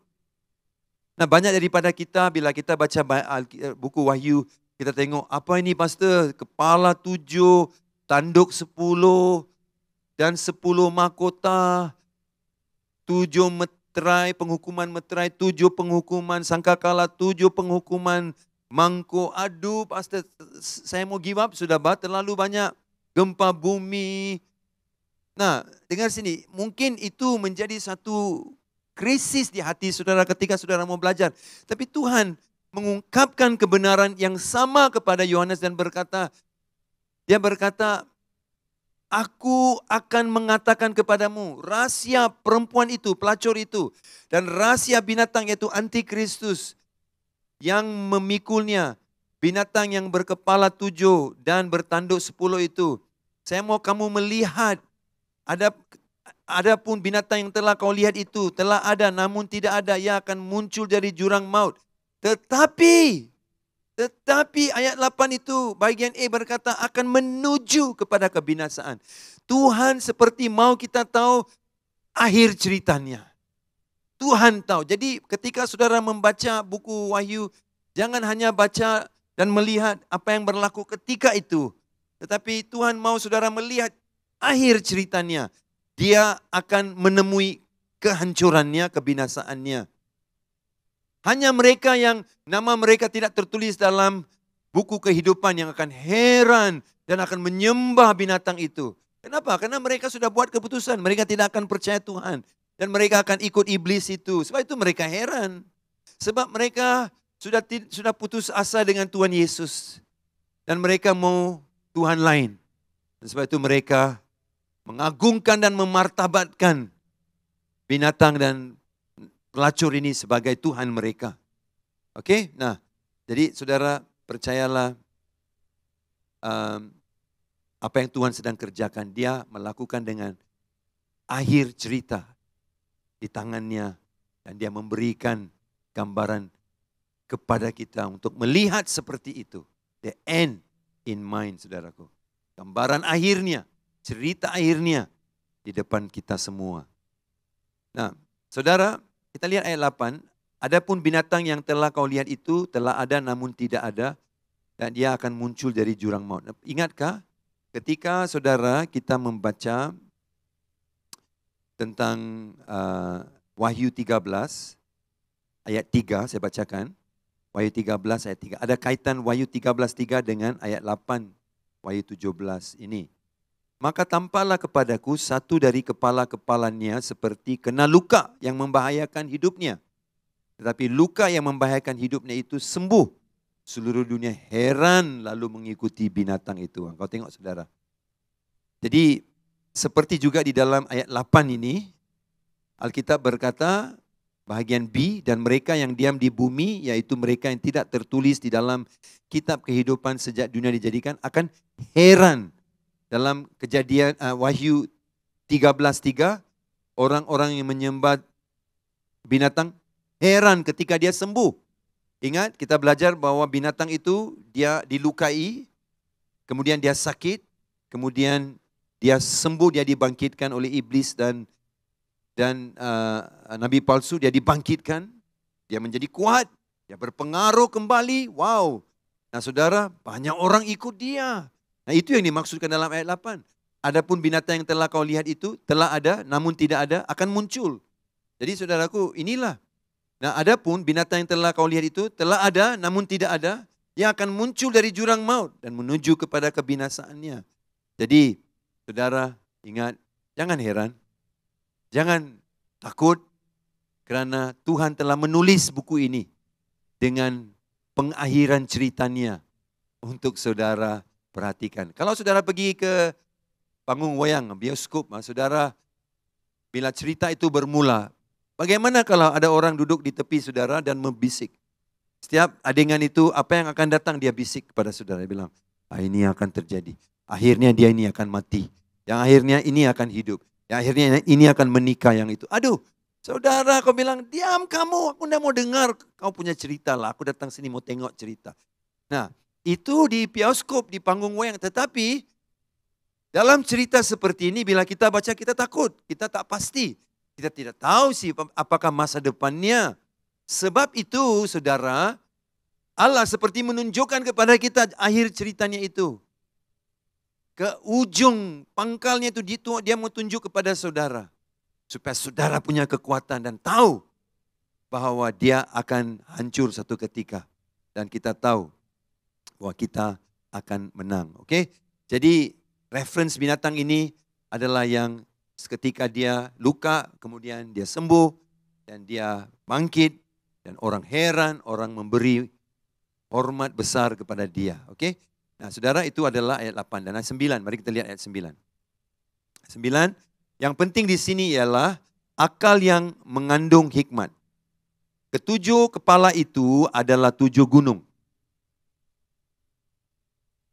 Nah banyak daripada kita bila kita baca eh, buku Wahyu, kita tengok apa ini pastor? Kepala tujuh, tanduk sepuluh, dan sepuluh mahkota, tujuh meterai, penghukuman meterai, tujuh penghukuman, sangkakala tujuh penghukuman, mangkuk, aduh pastor saya mau give up, sudah bah, terlalu banyak gempa bumi, Nah, dengar sini, mungkin itu menjadi satu krisis di hati saudara ketika saudara mau belajar. Tapi Tuhan mengungkapkan kebenaran yang sama kepada Yohanes dan berkata, dia berkata, Aku akan mengatakan kepadamu rahasia perempuan itu, pelacur itu, dan rahasia binatang yaitu antikristus yang memikulnya, binatang yang berkepala tujuh dan bertanduk sepuluh itu. Saya mau kamu melihat ada Adapun binatang yang telah kau lihat itu telah ada namun tidak ada ia akan muncul dari jurang maut. Tetapi tetapi ayat 8 itu bagian E berkata akan menuju kepada kebinasaan. Tuhan seperti mau kita tahu akhir ceritanya. Tuhan tahu. Jadi ketika saudara membaca buku Wahyu, jangan hanya baca dan melihat apa yang berlaku ketika itu. Tetapi Tuhan mau saudara melihat akhir ceritanya dia akan menemui kehancurannya, kebinasaannya. Hanya mereka yang nama mereka tidak tertulis dalam buku kehidupan yang akan heran dan akan menyembah binatang itu. Kenapa? Karena mereka sudah buat keputusan, mereka tidak akan percaya Tuhan dan mereka akan ikut iblis itu. Sebab itu mereka heran. Sebab mereka sudah sudah putus asa dengan Tuhan Yesus dan mereka mau Tuhan lain. Dan sebab itu mereka mengagungkan dan memartabatkan binatang dan pelacur ini sebagai Tuhan mereka. oke? Nah, jadi saudara percayalah um, apa yang Tuhan sedang kerjakan. Dia melakukan dengan akhir cerita di tangannya dan dia memberikan gambaran kepada kita untuk melihat seperti itu. The end in mind, saudaraku. Gambaran akhirnya cerita akhirnya di depan kita semua. Nah, saudara, kita lihat ayat 8. Adapun binatang yang telah kau lihat itu telah ada namun tidak ada dan dia akan muncul dari jurang maut. Nah, ingatkah ketika saudara kita membaca tentang uh, Wahyu 13 ayat 3 saya bacakan. Wahyu 13 ayat 3. Ada kaitan Wahyu 13 3 dengan ayat 8 Wahyu 17 ini. Maka tampaklah kepadaku satu dari kepala-kepalanya seperti kena luka yang membahayakan hidupnya. Tetapi luka yang membahayakan hidupnya itu sembuh. Seluruh dunia heran lalu mengikuti binatang itu. Kau tengok saudara. Jadi seperti juga di dalam ayat 8 ini, Alkitab berkata bahagian B dan mereka yang diam di bumi yaitu mereka yang tidak tertulis di dalam kitab kehidupan sejak dunia dijadikan akan heran dalam kejadian uh, Wahyu 13.3, orang-orang yang menyembah binatang heran ketika dia sembuh. Ingat, kita belajar bahwa binatang itu dia dilukai, kemudian dia sakit, kemudian dia sembuh, dia dibangkitkan oleh iblis dan dan uh, nabi palsu dia dibangkitkan, dia menjadi kuat, dia berpengaruh kembali. Wow. Nah, Saudara, banyak orang ikut dia. Nah itu yang dimaksudkan dalam ayat 8. Adapun binatang yang telah kau lihat itu telah ada namun tidak ada akan muncul. Jadi saudaraku inilah. Nah adapun binatang yang telah kau lihat itu telah ada namun tidak ada yang akan muncul dari jurang maut dan menuju kepada kebinasaannya. Jadi saudara ingat jangan heran. Jangan takut kerana Tuhan telah menulis buku ini dengan pengakhiran ceritanya untuk saudara perhatikan. Kalau saudara pergi ke panggung wayang, bioskop, ah, saudara bila cerita itu bermula, bagaimana kalau ada orang duduk di tepi saudara dan membisik? Setiap adegan itu apa yang akan datang dia bisik kepada saudara dia bilang, ah, ini akan terjadi. Akhirnya dia ini akan mati. Yang akhirnya ini akan hidup. Yang akhirnya ini akan menikah yang itu. Aduh, saudara kau bilang, diam kamu, aku tidak mau dengar. Kau punya cerita lah, aku datang sini mau tengok cerita. Nah, itu di bioskop, di panggung wayang. Tetapi dalam cerita seperti ini bila kita baca kita takut, kita tak pasti. Kita tidak tahu sih apakah masa depannya. Sebab itu saudara, Allah seperti menunjukkan kepada kita akhir ceritanya itu. Ke ujung pangkalnya itu dia mau tunjuk kepada saudara. Supaya saudara punya kekuatan dan tahu bahwa dia akan hancur satu ketika. Dan kita tahu bahwa kita akan menang. Oke, okay? jadi reference binatang ini adalah yang seketika dia luka, kemudian dia sembuh, dan dia bangkit, dan orang heran, orang memberi hormat besar kepada dia. Oke, okay? nah saudara itu adalah ayat 8 dan ayat 9. Mari kita lihat ayat 9. 9, yang penting di sini ialah akal yang mengandung hikmat. Ketujuh kepala itu adalah tujuh gunung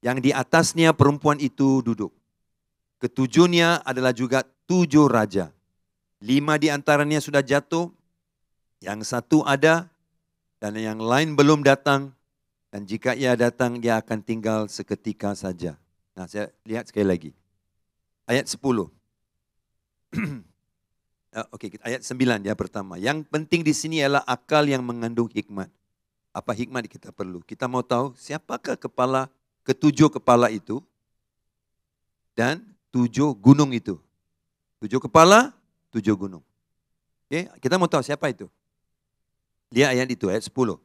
yang di atasnya perempuan itu duduk. Ketujuhnya adalah juga tujuh raja. Lima di antaranya sudah jatuh, yang satu ada, dan yang lain belum datang. Dan jika ia datang, ia akan tinggal seketika saja. Nah, saya lihat sekali lagi. Ayat 10. Oke, okay, ayat 9 ya pertama. Yang penting di sini ialah akal yang mengandung hikmat. Apa hikmat kita perlu? Kita mau tahu siapakah kepala ketujuh kepala itu dan tujuh gunung itu. Tujuh kepala, tujuh gunung. Oke, kita mau tahu siapa itu. Dia ayat itu, ayat 10.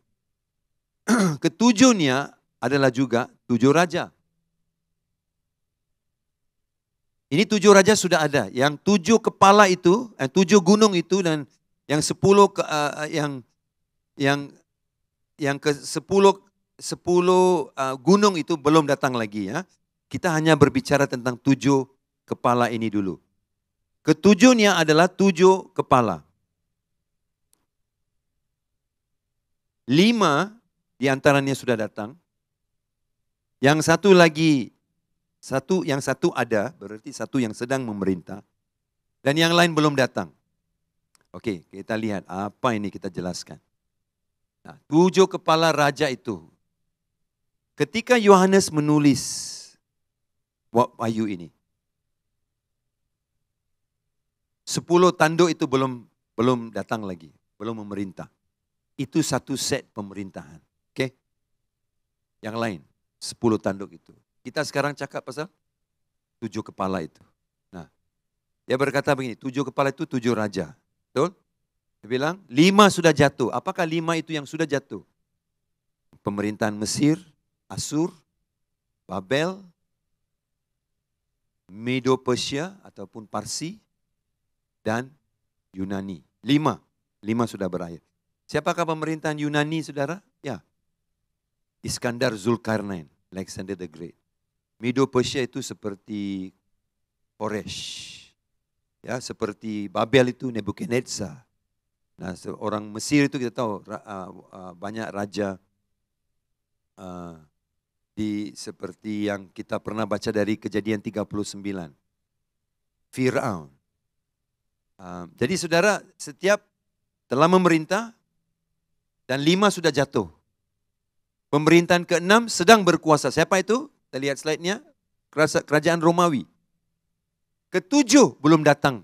Ketujuhnya adalah juga tujuh raja. Ini tujuh raja sudah ada. Yang tujuh kepala itu, eh, tujuh gunung itu dan yang sepuluh, eh, eh, yang yang yang ke sepuluh sepuluh eh, gunung itu belum datang lagi ya. Kita hanya berbicara tentang tujuh kepala ini dulu. Ketujuhnya adalah tujuh kepala. Lima diantaranya sudah datang. Yang satu lagi, satu yang satu ada, berarti satu yang sedang memerintah. Dan yang lain belum datang. Oke, kita lihat apa ini kita jelaskan. Nah, tujuh kepala raja itu Ketika Yohanes menulis wahyu ini, sepuluh tanduk itu belum belum datang lagi, belum memerintah. Itu satu set pemerintahan. Oke? Okay? Yang lain, sepuluh tanduk itu. Kita sekarang cakap pasal tujuh kepala itu. Nah, dia berkata begini, tujuh kepala itu tujuh raja. Betul? Dia bilang, lima sudah jatuh. Apakah lima itu yang sudah jatuh? Pemerintahan Mesir, Asur, Babel, Medo Persia ataupun Parsi dan Yunani. Lima. Lima sudah berakhir. Siapakah pemerintahan Yunani saudara? Ya. Iskandar Zulkarnain, Alexander the Great. Medo Persia itu seperti Koresh. Ya, seperti Babel itu Nebuchadnezzar. Nah, orang Mesir itu kita tahu uh, uh, banyak raja uh, seperti seperti yang kita pernah baca dari kejadian 39. Fir'aun. Uh, jadi saudara setiap telah memerintah dan lima sudah jatuh. Pemerintahan ke-6 sedang berkuasa. Siapa itu? Kita lihat slide-nya. Kerajaan Romawi. Ketujuh belum datang.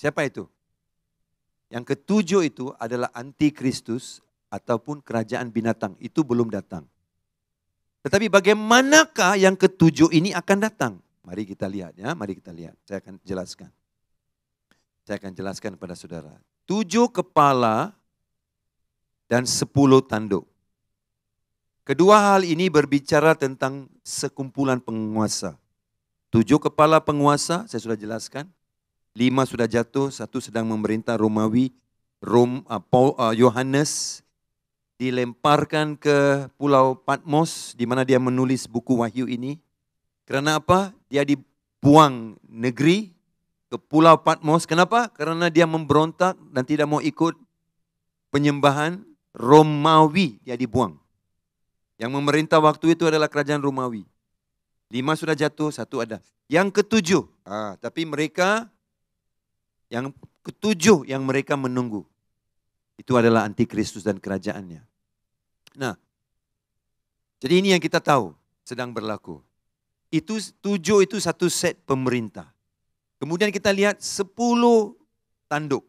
Siapa itu? Yang ketujuh itu adalah anti kristus ataupun kerajaan binatang. Itu belum datang. Tetapi bagaimanakah yang ketujuh ini akan datang? Mari kita lihat ya, mari kita lihat. Saya akan jelaskan. Saya akan jelaskan kepada saudara. Tujuh kepala dan sepuluh tanduk. Kedua hal ini berbicara tentang sekumpulan penguasa. Tujuh kepala penguasa, saya sudah jelaskan. Lima sudah jatuh, satu sedang memerintah Romawi, Rom, uh, uh, Yohanes, dilemparkan ke pulau Patmos di mana dia menulis buku Wahyu ini. Karena apa? Dia dibuang negeri ke pulau Patmos. Kenapa? Karena dia memberontak dan tidak mau ikut penyembahan Romawi, dia dibuang. Yang memerintah waktu itu adalah kerajaan Romawi. Lima sudah jatuh, satu ada. Yang ketujuh, ah, tapi mereka yang ketujuh yang mereka menunggu itu adalah antikristus dan kerajaannya. Nah, jadi ini yang kita tahu sedang berlaku. Itu tujuh itu satu set pemerintah. Kemudian kita lihat sepuluh tanduk.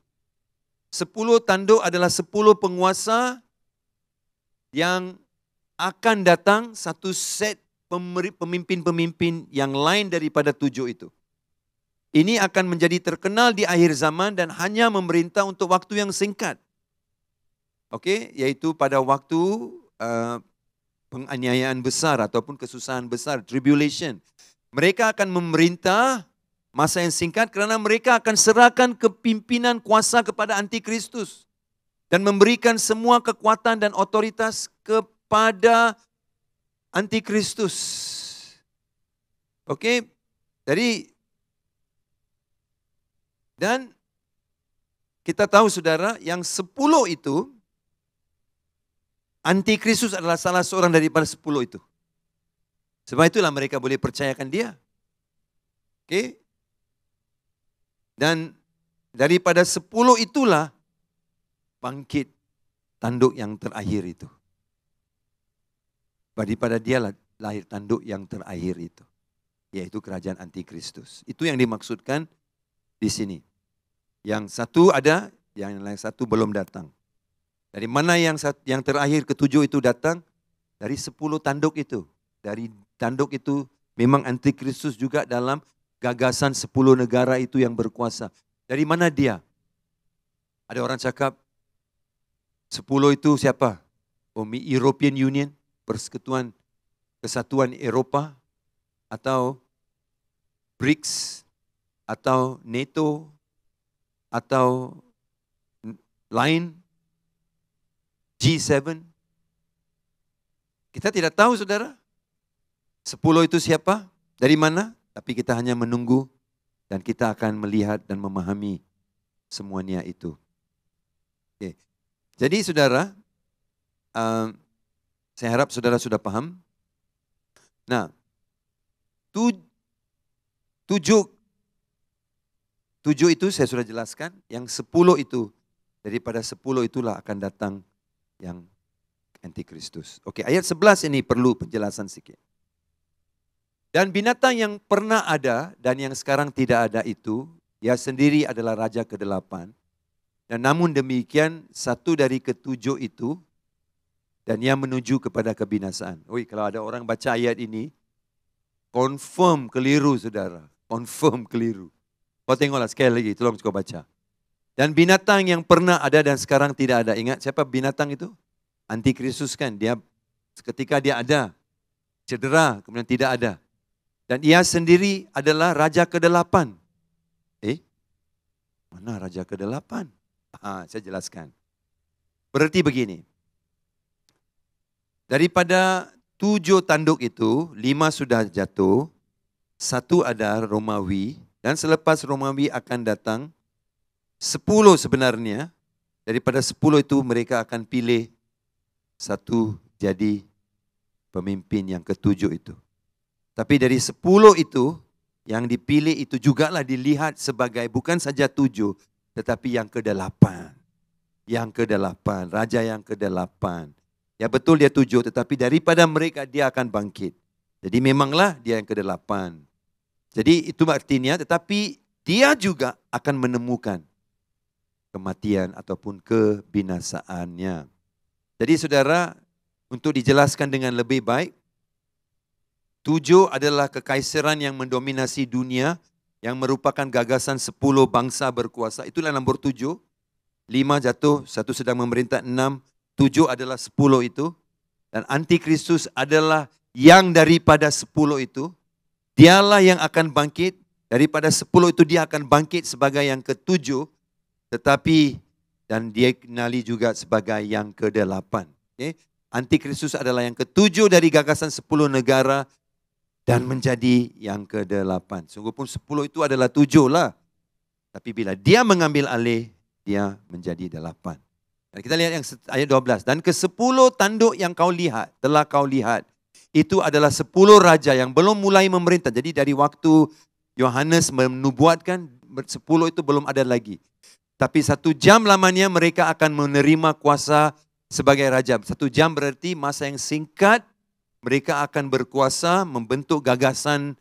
Sepuluh tanduk adalah sepuluh penguasa yang akan datang satu set pemimpin-pemimpin yang lain daripada tujuh itu. Ini akan menjadi terkenal di akhir zaman dan hanya memerintah untuk waktu yang singkat. Okey, iaitu pada waktu uh, penganiayaan besar ataupun kesusahan besar, tribulation. Mereka akan memerintah masa yang singkat kerana mereka akan serahkan kepimpinan kuasa kepada antikristus dan memberikan semua kekuatan dan otoritas kepada antikristus. Okey. Jadi dan kita tahu saudara yang sepuluh itu Antikristus adalah salah seorang daripada sepuluh itu. Sebab itulah mereka boleh percayakan dia. Oke? Dan daripada sepuluh itulah bangkit tanduk yang terakhir itu. Daripada dialah lahir tanduk yang terakhir itu. Yaitu kerajaan antikristus. Itu yang dimaksudkan di sini. Yang satu ada, yang lain satu belum datang. Dari mana yang yang terakhir ketujuh itu datang? Dari sepuluh tanduk itu. Dari tanduk itu memang antikristus juga dalam gagasan sepuluh negara itu yang berkuasa. Dari mana dia? Ada orang cakap sepuluh itu siapa? Umi European Union, persekutuan kesatuan Eropa atau BRICS atau NATO atau lain G7. Kita tidak tahu saudara. Sepuluh itu siapa, dari mana, tapi kita hanya menunggu dan kita akan melihat dan memahami semuanya itu. Oke. Jadi saudara, uh, saya harap saudara sudah paham. Nah, tu, tujuh, tujuh itu saya sudah jelaskan, yang sepuluh itu, daripada sepuluh itulah akan datang yang antikristus. Oke, ayat 11 ini perlu penjelasan sedikit. Dan binatang yang pernah ada dan yang sekarang tidak ada itu, ia sendiri adalah raja ke-8. Dan namun demikian, satu dari ketujuh itu, dan ia menuju kepada kebinasaan. Oi, kalau ada orang baca ayat ini, confirm keliru saudara. Confirm keliru. Kau tengoklah sekali lagi, tolong kau baca. Dan binatang yang pernah ada dan sekarang tidak ada. Ingat siapa binatang itu? Antikristus kan. Dia ketika dia ada cedera kemudian tidak ada. Dan ia sendiri adalah raja ke-8. Eh? Mana raja ke-8? Ah, saya jelaskan. Berarti begini. Daripada tujuh tanduk itu, lima sudah jatuh, satu ada Romawi, dan selepas Romawi akan datang sepuluh sebenarnya, daripada sepuluh itu mereka akan pilih satu jadi pemimpin yang ketujuh itu. Tapi dari sepuluh itu, yang dipilih itu jugalah dilihat sebagai bukan saja tujuh, tetapi yang kedelapan. Yang kedelapan, raja yang kedelapan. Ya betul dia tujuh, tetapi daripada mereka dia akan bangkit. Jadi memanglah dia yang kedelapan. Jadi itu artinya, tetapi dia juga akan menemukan kematian ataupun kebinasaannya. Jadi saudara, untuk dijelaskan dengan lebih baik, tujuh adalah kekaisaran yang mendominasi dunia yang merupakan gagasan sepuluh bangsa berkuasa. Itulah nombor tujuh. Lima jatuh, satu sedang memerintah, enam, tujuh adalah sepuluh itu. Dan antikristus adalah yang daripada sepuluh itu. Dialah yang akan bangkit, daripada sepuluh itu dia akan bangkit sebagai yang ketujuh tetapi dan dia kenali juga sebagai yang ke-8. Okay. Antikristus adalah yang ketujuh dari gagasan sepuluh negara dan menjadi yang ke-8. Sungguh pun sepuluh itu adalah tujuh lah. Tapi bila dia mengambil alih, dia menjadi delapan. Dan kita lihat yang ayat 12. Dan kesepuluh tanduk yang kau lihat, telah kau lihat, itu adalah sepuluh raja yang belum mulai memerintah. Jadi dari waktu Yohanes menubuatkan, sepuluh itu belum ada lagi. Tapi satu jam lamanya mereka akan menerima kuasa sebagai raja. Satu jam berarti masa yang singkat mereka akan berkuasa membentuk gagasan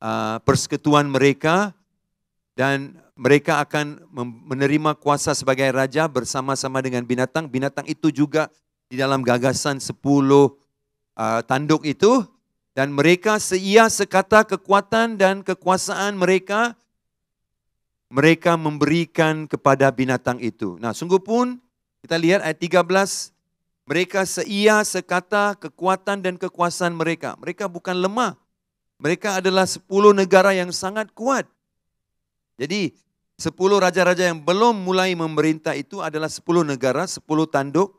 uh, persekutuan mereka dan mereka akan menerima kuasa sebagai raja bersama-sama dengan binatang. Binatang itu juga di dalam gagasan 10 uh, tanduk itu dan mereka seia sekata kekuatan dan kekuasaan mereka mereka memberikan kepada binatang itu. Nah, sungguh pun kita lihat ayat 13, mereka seia sekata kekuatan dan kekuasaan mereka. Mereka bukan lemah. Mereka adalah sepuluh negara yang sangat kuat. Jadi, sepuluh raja-raja yang belum mulai memerintah itu adalah sepuluh negara, sepuluh tanduk.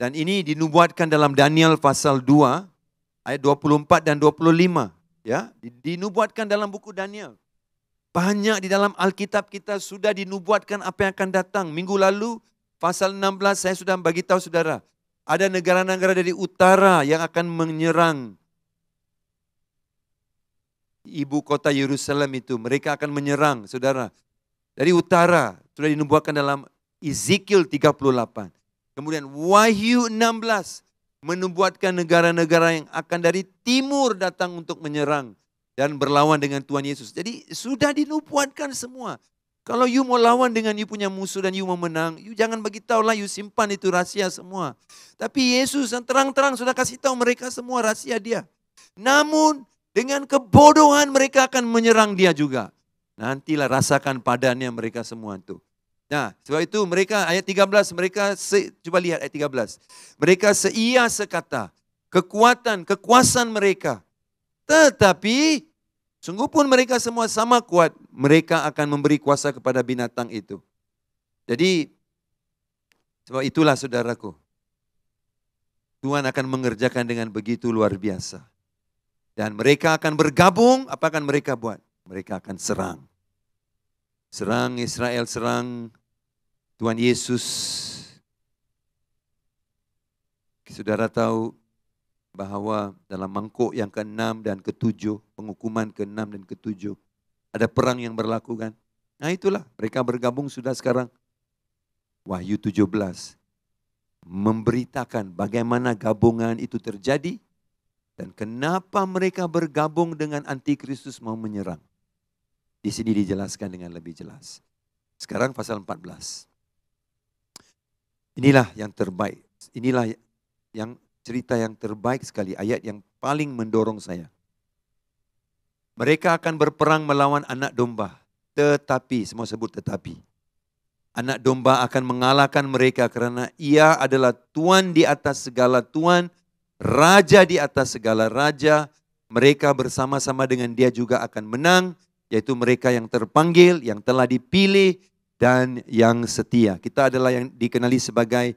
Dan ini dinubuatkan dalam Daniel pasal 2, ayat 24 dan 25. Ya, dinubuatkan dalam buku Daniel. Banyak di dalam Alkitab kita sudah dinubuatkan apa yang akan datang. Minggu lalu pasal 16 saya sudah bagi tahu saudara. Ada negara-negara dari utara yang akan menyerang ibu kota Yerusalem itu. Mereka akan menyerang saudara. Dari utara sudah dinubuatkan dalam Ezekiel 38. Kemudian Wahyu 16 menubuatkan negara-negara yang akan dari timur datang untuk menyerang dan berlawan dengan Tuhan Yesus. Jadi sudah dinubuatkan semua. Kalau you mau lawan dengan you punya musuh dan you mau menang, you jangan tahu lah, you simpan itu rahasia semua. Tapi Yesus yang terang-terang sudah kasih tahu mereka semua rahasia dia. Namun dengan kebodohan mereka akan menyerang dia juga. Nantilah rasakan padanya mereka semua itu. Nah, sebab itu mereka ayat 13 mereka se, coba lihat ayat 13. Mereka seia sekata, kekuatan, kekuasaan mereka tetapi sungguh pun mereka semua sama kuat, mereka akan memberi kuasa kepada binatang itu. Jadi sebab itulah saudaraku. Tuhan akan mengerjakan dengan begitu luar biasa. Dan mereka akan bergabung, apa akan mereka buat? Mereka akan serang. Serang Israel, serang Tuhan Yesus. Saudara tahu bahwa dalam mangkuk yang keenam dan ketujuh, penghukuman keenam dan ketujuh, ada perang yang berlaku kan. Nah itulah mereka bergabung sudah sekarang. Wahyu 17 memberitakan bagaimana gabungan itu terjadi dan kenapa mereka bergabung dengan antikristus mau menyerang. Di sini dijelaskan dengan lebih jelas. Sekarang pasal 14. Inilah yang terbaik. Inilah yang cerita yang terbaik sekali, ayat yang paling mendorong saya. Mereka akan berperang melawan anak domba, tetapi, semua sebut tetapi. Anak domba akan mengalahkan mereka kerana ia adalah tuan di atas segala tuan, raja di atas segala raja. Mereka bersama-sama dengan dia juga akan menang, yaitu mereka yang terpanggil, yang telah dipilih dan yang setia. Kita adalah yang dikenali sebagai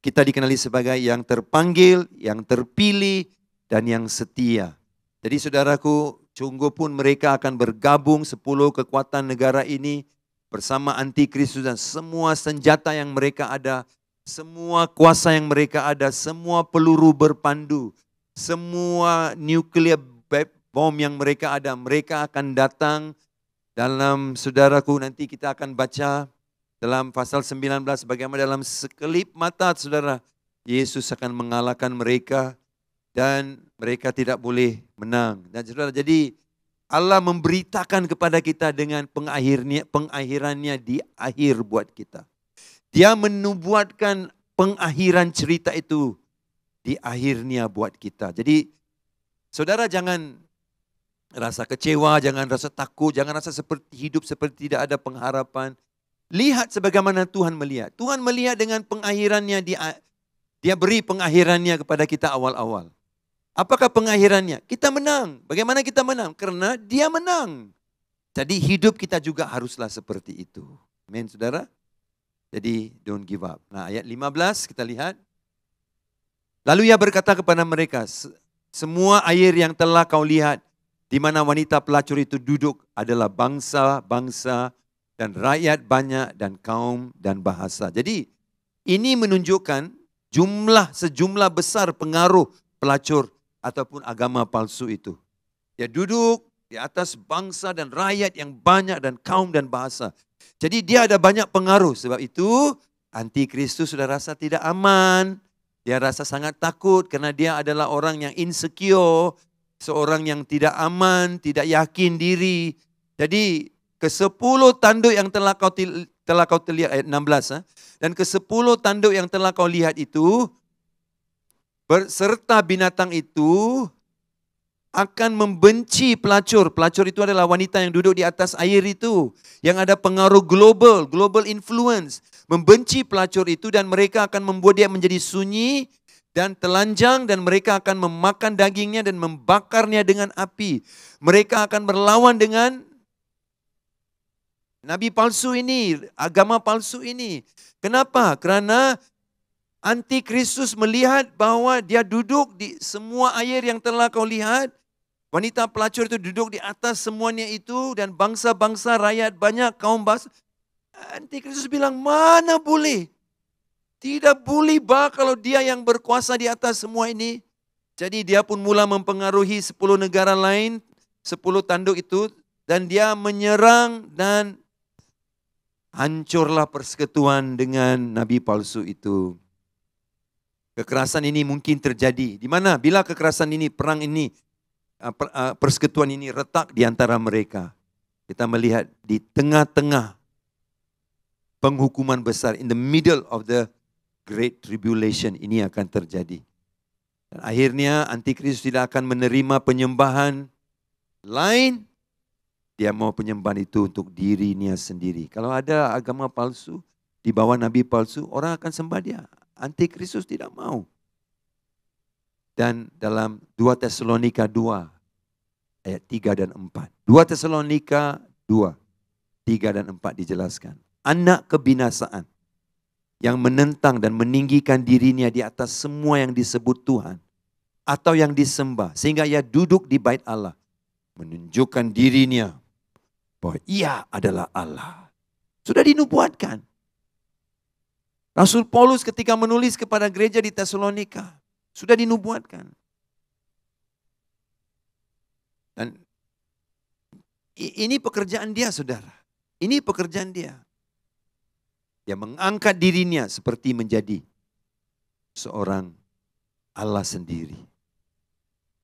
kita dikenali sebagai yang terpanggil, yang terpilih, dan yang setia. Jadi saudaraku, sungguh pun mereka akan bergabung sepuluh kekuatan negara ini bersama antikristus dan semua senjata yang mereka ada, semua kuasa yang mereka ada, semua peluru berpandu, semua nuklear bom yang mereka ada, mereka akan datang dalam saudaraku nanti kita akan baca dalam pasal 19, bagaimana dalam sekelip mata saudara, Yesus akan mengalahkan mereka dan mereka tidak boleh menang. Dan saudara, jadi Allah memberitakan kepada kita dengan pengakhirnya, pengakhirannya di akhir buat kita. Dia menubuatkan pengakhiran cerita itu di akhirnya buat kita. Jadi saudara jangan rasa kecewa, jangan rasa takut, jangan rasa seperti hidup seperti tidak ada pengharapan. Lihat sebagaimana Tuhan melihat. Tuhan melihat dengan pengakhirannya dia dia beri pengakhirannya kepada kita awal-awal. Apakah pengakhirannya? Kita menang. Bagaimana kita menang? Karena dia menang. Jadi hidup kita juga haruslah seperti itu. Amin saudara. Jadi don't give up. Nah ayat 15 kita lihat. Lalu ia berkata kepada mereka, semua air yang telah kau lihat di mana wanita pelacur itu duduk adalah bangsa-bangsa dan rakyat banyak dan kaum dan bahasa. Jadi ini menunjukkan jumlah sejumlah besar pengaruh pelacur ataupun agama palsu itu. Dia duduk di atas bangsa dan rakyat yang banyak dan kaum dan bahasa. Jadi dia ada banyak pengaruh. Sebab itu antikristus sudah rasa tidak aman. Dia rasa sangat takut karena dia adalah orang yang insecure, seorang yang tidak aman, tidak yakin diri. Jadi Kesepuluh tanduk yang telah kau telah kau lihat ayat 16 ha? dan kesepuluh tanduk yang telah kau lihat itu berserta binatang itu akan membenci pelacur. Pelacur itu adalah wanita yang duduk di atas air itu. Yang ada pengaruh global, global influence. Membenci pelacur itu dan mereka akan membuat dia menjadi sunyi dan telanjang dan mereka akan memakan dagingnya dan membakarnya dengan api. Mereka akan berlawan dengan Nabi palsu ini, agama palsu ini. Kenapa? Kerana antikristus melihat bahwa dia duduk di semua air yang telah kau lihat. Wanita pelacur itu duduk di atas semuanya itu dan bangsa-bangsa rakyat banyak kaum bangsa. Antikristus bilang mana boleh. Tidak boleh bah kalau dia yang berkuasa di atas semua ini. Jadi dia pun mula mempengaruhi 10 negara lain, 10 tanduk itu dan dia menyerang dan hancurlah persekutuan dengan nabi palsu itu. Kekerasan ini mungkin terjadi. Di mana? Bila kekerasan ini, perang ini, ah, ah, persekutuan ini retak di antara mereka. Kita melihat di tengah-tengah penghukuman besar, in the middle of the great tribulation ini akan terjadi. Dan akhirnya antikristus tidak akan menerima penyembahan lain dia mau penyembahan itu untuk dirinya sendiri. Kalau ada agama palsu, di bawah nabi palsu, orang akan sembah dia. Antikristus tidak mau. Dan dalam 2 Tesalonika 2 ayat 3 dan 4. 2 Tesalonika 2 3 dan 4 dijelaskan. Anak kebinasaan yang menentang dan meninggikan dirinya di atas semua yang disebut Tuhan atau yang disembah sehingga ia duduk di bait Allah menunjukkan dirinya bahwa ia adalah Allah. Sudah dinubuatkan. Rasul Paulus ketika menulis kepada gereja di Tesalonika, sudah dinubuatkan. Dan ini pekerjaan dia saudara. Ini pekerjaan dia. Dia mengangkat dirinya seperti menjadi seorang Allah sendiri.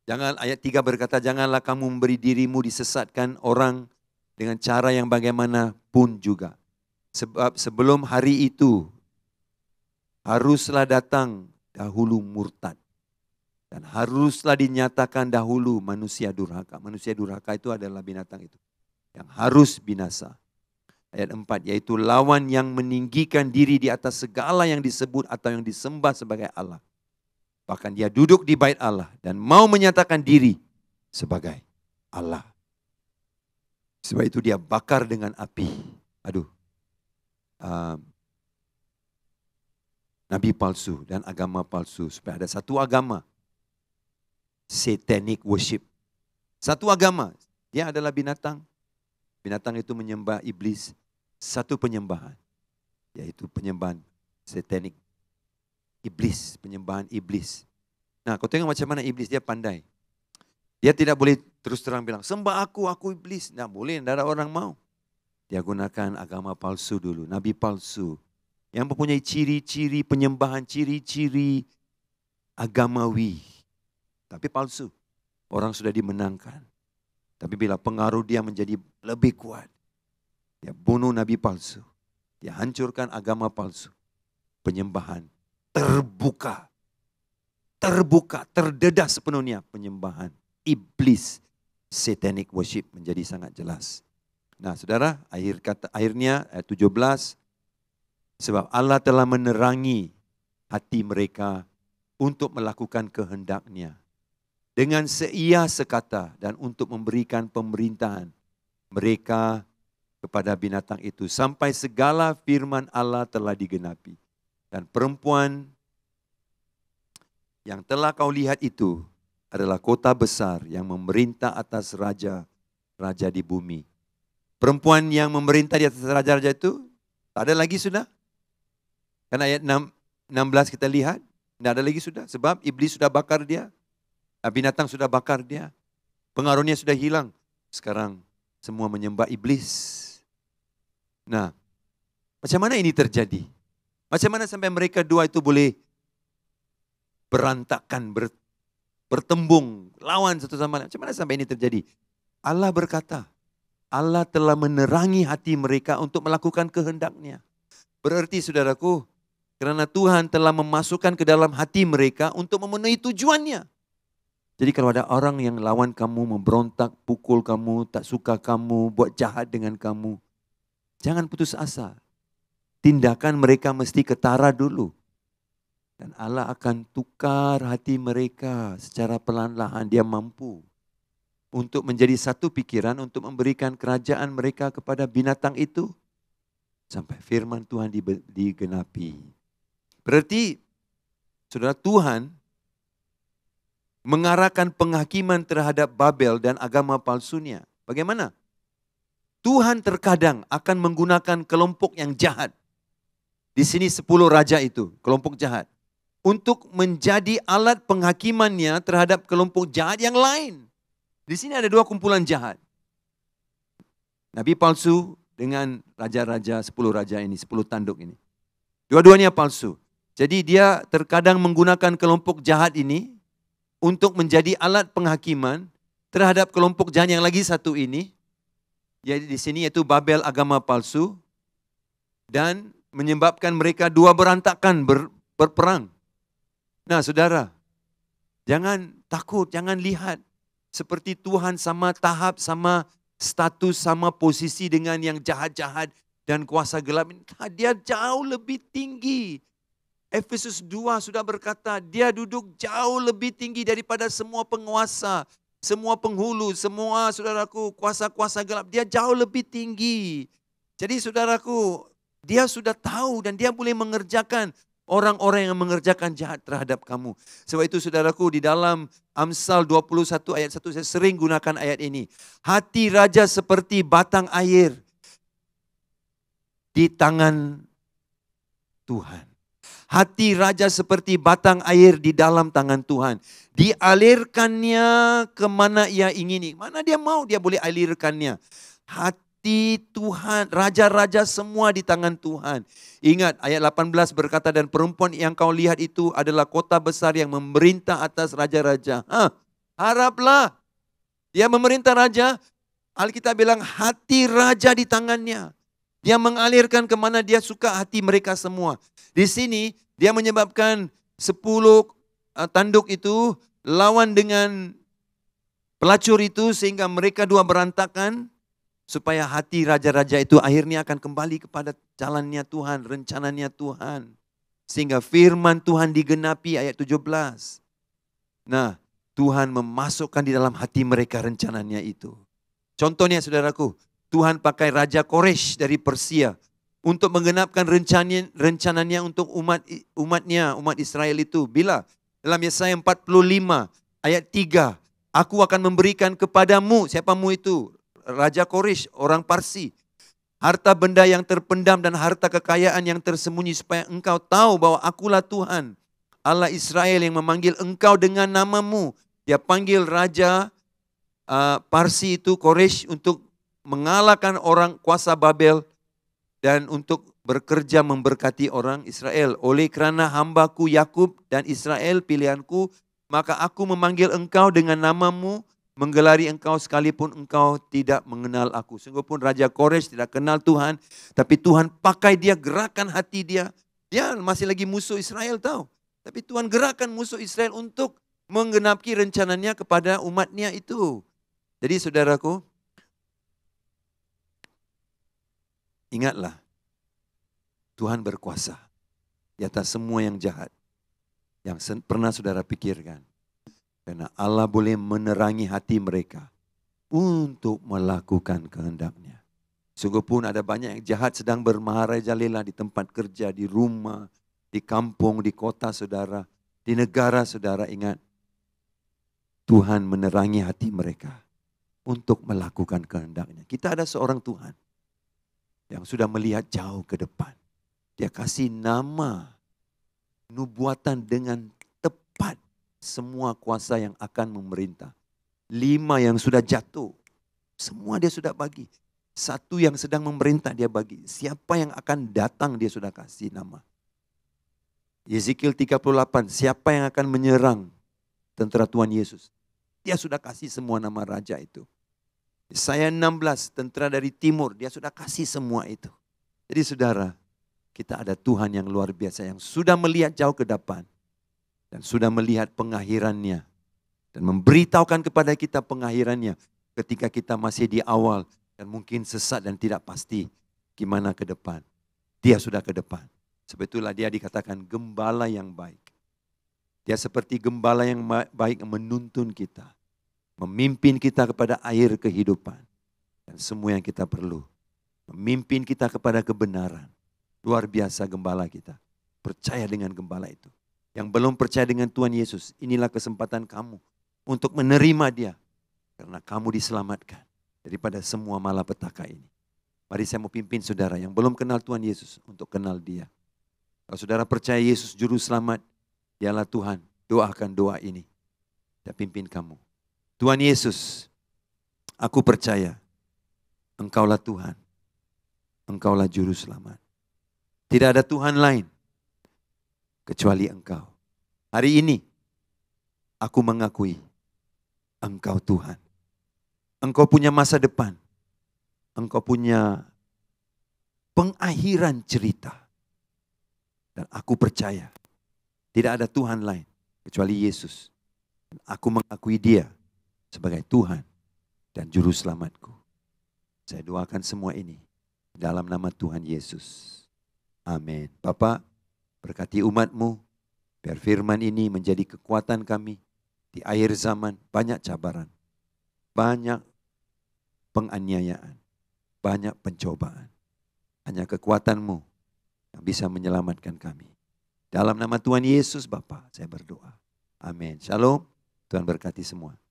Jangan ayat 3 berkata janganlah kamu memberi dirimu disesatkan orang dengan cara yang bagaimana pun juga. Sebab sebelum hari itu haruslah datang dahulu murtad. Dan haruslah dinyatakan dahulu manusia durhaka. Manusia durhaka itu adalah binatang itu. Yang harus binasa. Ayat 4 yaitu lawan yang meninggikan diri di atas segala yang disebut atau yang disembah sebagai Allah. Bahkan dia duduk di bait Allah dan mau menyatakan diri sebagai Allah. Sebab itu dia bakar dengan api. Aduh. Nabi palsu dan agama palsu. Supaya ada satu agama. Satanic worship. Satu agama. Dia adalah binatang. Binatang itu menyembah iblis. Satu penyembahan. Yaitu penyembahan satanic. Iblis. Penyembahan iblis. Nah kau tengok macam mana iblis dia pandai. Dia tidak boleh terus terang bilang, sembah aku, aku iblis. Tidak boleh, tidak ada orang mau. Dia gunakan agama palsu dulu, nabi palsu. Yang mempunyai ciri-ciri penyembahan, ciri-ciri agamawi. Tapi palsu. Orang sudah dimenangkan. Tapi bila pengaruh dia menjadi lebih kuat. Dia bunuh nabi palsu. Dia hancurkan agama palsu. Penyembahan terbuka. Terbuka, terdedah sepenuhnya penyembahan iblis satanic worship menjadi sangat jelas. Nah, Saudara, akhir kata akhirnya ayat 17 sebab Allah telah menerangi hati mereka untuk melakukan kehendaknya dengan seia sekata dan untuk memberikan pemerintahan mereka kepada binatang itu sampai segala firman Allah telah digenapi dan perempuan yang telah kau lihat itu adalah kota besar yang memerintah atas raja-raja di bumi. Perempuan yang memerintah di atas raja-raja itu, tak ada lagi sudah. Karena ayat 16 kita lihat, tidak ada lagi sudah. Sebab iblis sudah bakar dia, binatang sudah bakar dia, pengaruhnya sudah hilang. Sekarang semua menyembah iblis. Nah, macam mana ini terjadi? Macam mana sampai mereka dua itu boleh berantakan, ber, bertembung, lawan satu sama lain. Cuma sampai ini terjadi? Allah berkata, Allah telah menerangi hati mereka untuk melakukan kehendaknya. Berarti saudaraku, karena Tuhan telah memasukkan ke dalam hati mereka untuk memenuhi tujuannya. Jadi kalau ada orang yang lawan kamu, memberontak, pukul kamu, tak suka kamu, buat jahat dengan kamu, jangan putus asa. Tindakan mereka mesti ketara dulu. Dan Allah akan tukar hati mereka secara pelan-lahan. Dia mampu untuk menjadi satu pikiran untuk memberikan kerajaan mereka kepada binatang itu. Sampai firman Tuhan digenapi. Berarti saudara Tuhan mengarahkan penghakiman terhadap Babel dan agama palsunya. Bagaimana? Tuhan terkadang akan menggunakan kelompok yang jahat. Di sini sepuluh raja itu, kelompok jahat untuk menjadi alat penghakimannya terhadap kelompok jahat yang lain. Di sini ada dua kumpulan jahat. Nabi palsu dengan raja-raja, sepuluh raja ini, sepuluh tanduk ini. Dua-duanya palsu. Jadi dia terkadang menggunakan kelompok jahat ini untuk menjadi alat penghakiman terhadap kelompok jahat yang lagi satu ini. Jadi di sini yaitu Babel agama palsu dan menyebabkan mereka dua berantakan ber, berperang. Nah saudara, jangan takut, jangan lihat seperti Tuhan sama tahap, sama status, sama posisi dengan yang jahat-jahat dan kuasa gelap. Nah, dia jauh lebih tinggi. Efesus 2 sudah berkata, dia duduk jauh lebih tinggi daripada semua penguasa, semua penghulu, semua saudaraku kuasa-kuasa gelap. Dia jauh lebih tinggi. Jadi saudaraku, dia sudah tahu dan dia boleh mengerjakan orang-orang yang mengerjakan jahat terhadap kamu. Sebab itu saudaraku di dalam Amsal 21 ayat 1 saya sering gunakan ayat ini. Hati raja seperti batang air di tangan Tuhan. Hati raja seperti batang air di dalam tangan Tuhan. Dialirkannya kemana ia ingini. Mana dia mau dia boleh alirkannya. Hati di Tuhan, raja-raja semua di tangan Tuhan. Ingat ayat 18 berkata dan perempuan yang kau lihat itu adalah kota besar yang memerintah atas raja-raja. Hah, haraplah dia memerintah raja. Alkitab bilang hati raja di tangannya. Dia mengalirkan kemana dia suka hati mereka semua. Di sini dia menyebabkan sepuluh eh, tanduk itu lawan dengan pelacur itu sehingga mereka dua berantakan Supaya hati raja-raja itu akhirnya akan kembali kepada jalannya Tuhan, rencananya Tuhan. Sehingga firman Tuhan digenapi ayat 17. Nah, Tuhan memasukkan di dalam hati mereka rencananya itu. Contohnya saudaraku, Tuhan pakai Raja Koresh dari Persia untuk menggenapkan rencananya, rencananya untuk umat umatnya, umat Israel itu. Bila? Dalam Yesaya 45 ayat 3, Aku akan memberikan kepadamu, siapa mu itu? Raja Korish orang Parsi. Harta benda yang terpendam dan harta kekayaan yang tersembunyi supaya engkau tahu bahwa akulah Tuhan. Allah Israel yang memanggil engkau dengan namamu. Dia panggil Raja uh, Parsi itu Korish untuk mengalahkan orang kuasa Babel dan untuk bekerja memberkati orang Israel. Oleh kerana hambaku Yakub dan Israel pilihanku, maka aku memanggil engkau dengan namamu menggelari engkau sekalipun engkau tidak mengenal aku. Sungguh pun Raja Koresh tidak kenal Tuhan, tapi Tuhan pakai dia, gerakan hati dia. Dia masih lagi musuh Israel tahu. Tapi Tuhan gerakan musuh Israel untuk menggenapi rencananya kepada umatnya itu. Jadi saudaraku, ingatlah Tuhan berkuasa di atas semua yang jahat yang pernah saudara pikirkan. Karena Allah boleh menerangi hati mereka untuk melakukan kehendaknya. Sungguh pun ada banyak yang jahat sedang bermaharajalela di tempat kerja, di rumah, di kampung, di kota saudara, di negara saudara. Ingat, Tuhan menerangi hati mereka untuk melakukan kehendaknya. Kita ada seorang Tuhan yang sudah melihat jauh ke depan. Dia kasih nama nubuatan dengan tepat semua kuasa yang akan memerintah. Lima yang sudah jatuh, semua dia sudah bagi. Satu yang sedang memerintah dia bagi. Siapa yang akan datang dia sudah kasih nama. Yezekiel 38, siapa yang akan menyerang tentara Tuhan Yesus? Dia sudah kasih semua nama raja itu. Saya 16, tentara dari timur, dia sudah kasih semua itu. Jadi saudara, kita ada Tuhan yang luar biasa yang sudah melihat jauh ke depan dan sudah melihat pengakhirannya dan memberitahukan kepada kita pengakhirannya ketika kita masih di awal dan mungkin sesat dan tidak pasti gimana ke depan. Dia sudah ke depan. Sebetulnya dia dikatakan gembala yang baik. Dia seperti gembala yang baik menuntun kita, memimpin kita kepada air kehidupan dan semua yang kita perlu. Memimpin kita kepada kebenaran. Luar biasa gembala kita. Percaya dengan gembala itu yang belum percaya dengan Tuhan Yesus, inilah kesempatan kamu untuk menerima dia. Karena kamu diselamatkan daripada semua malapetaka ini. Mari saya mau pimpin saudara yang belum kenal Tuhan Yesus untuk kenal dia. Kalau saudara percaya Yesus juru selamat, dialah Tuhan. Doakan doa ini. Saya pimpin kamu. Tuhan Yesus, aku percaya Engkaulah Tuhan. Engkaulah juru selamat. Tidak ada Tuhan lain kecuali engkau. Hari ini aku mengakui engkau Tuhan. Engkau punya masa depan. Engkau punya pengakhiran cerita. Dan aku percaya tidak ada Tuhan lain kecuali Yesus. Dan aku mengakui dia sebagai Tuhan dan Juru Selamatku. Saya doakan semua ini dalam nama Tuhan Yesus. Amin. Bapak, Berkati umatmu, biar firman ini menjadi kekuatan kami di akhir zaman. Banyak cabaran, banyak penganiayaan, banyak pencobaan. Hanya kekuatanmu yang bisa menyelamatkan kami. Dalam nama Tuhan Yesus Bapa, saya berdoa. Amin. Shalom. Tuhan berkati semua.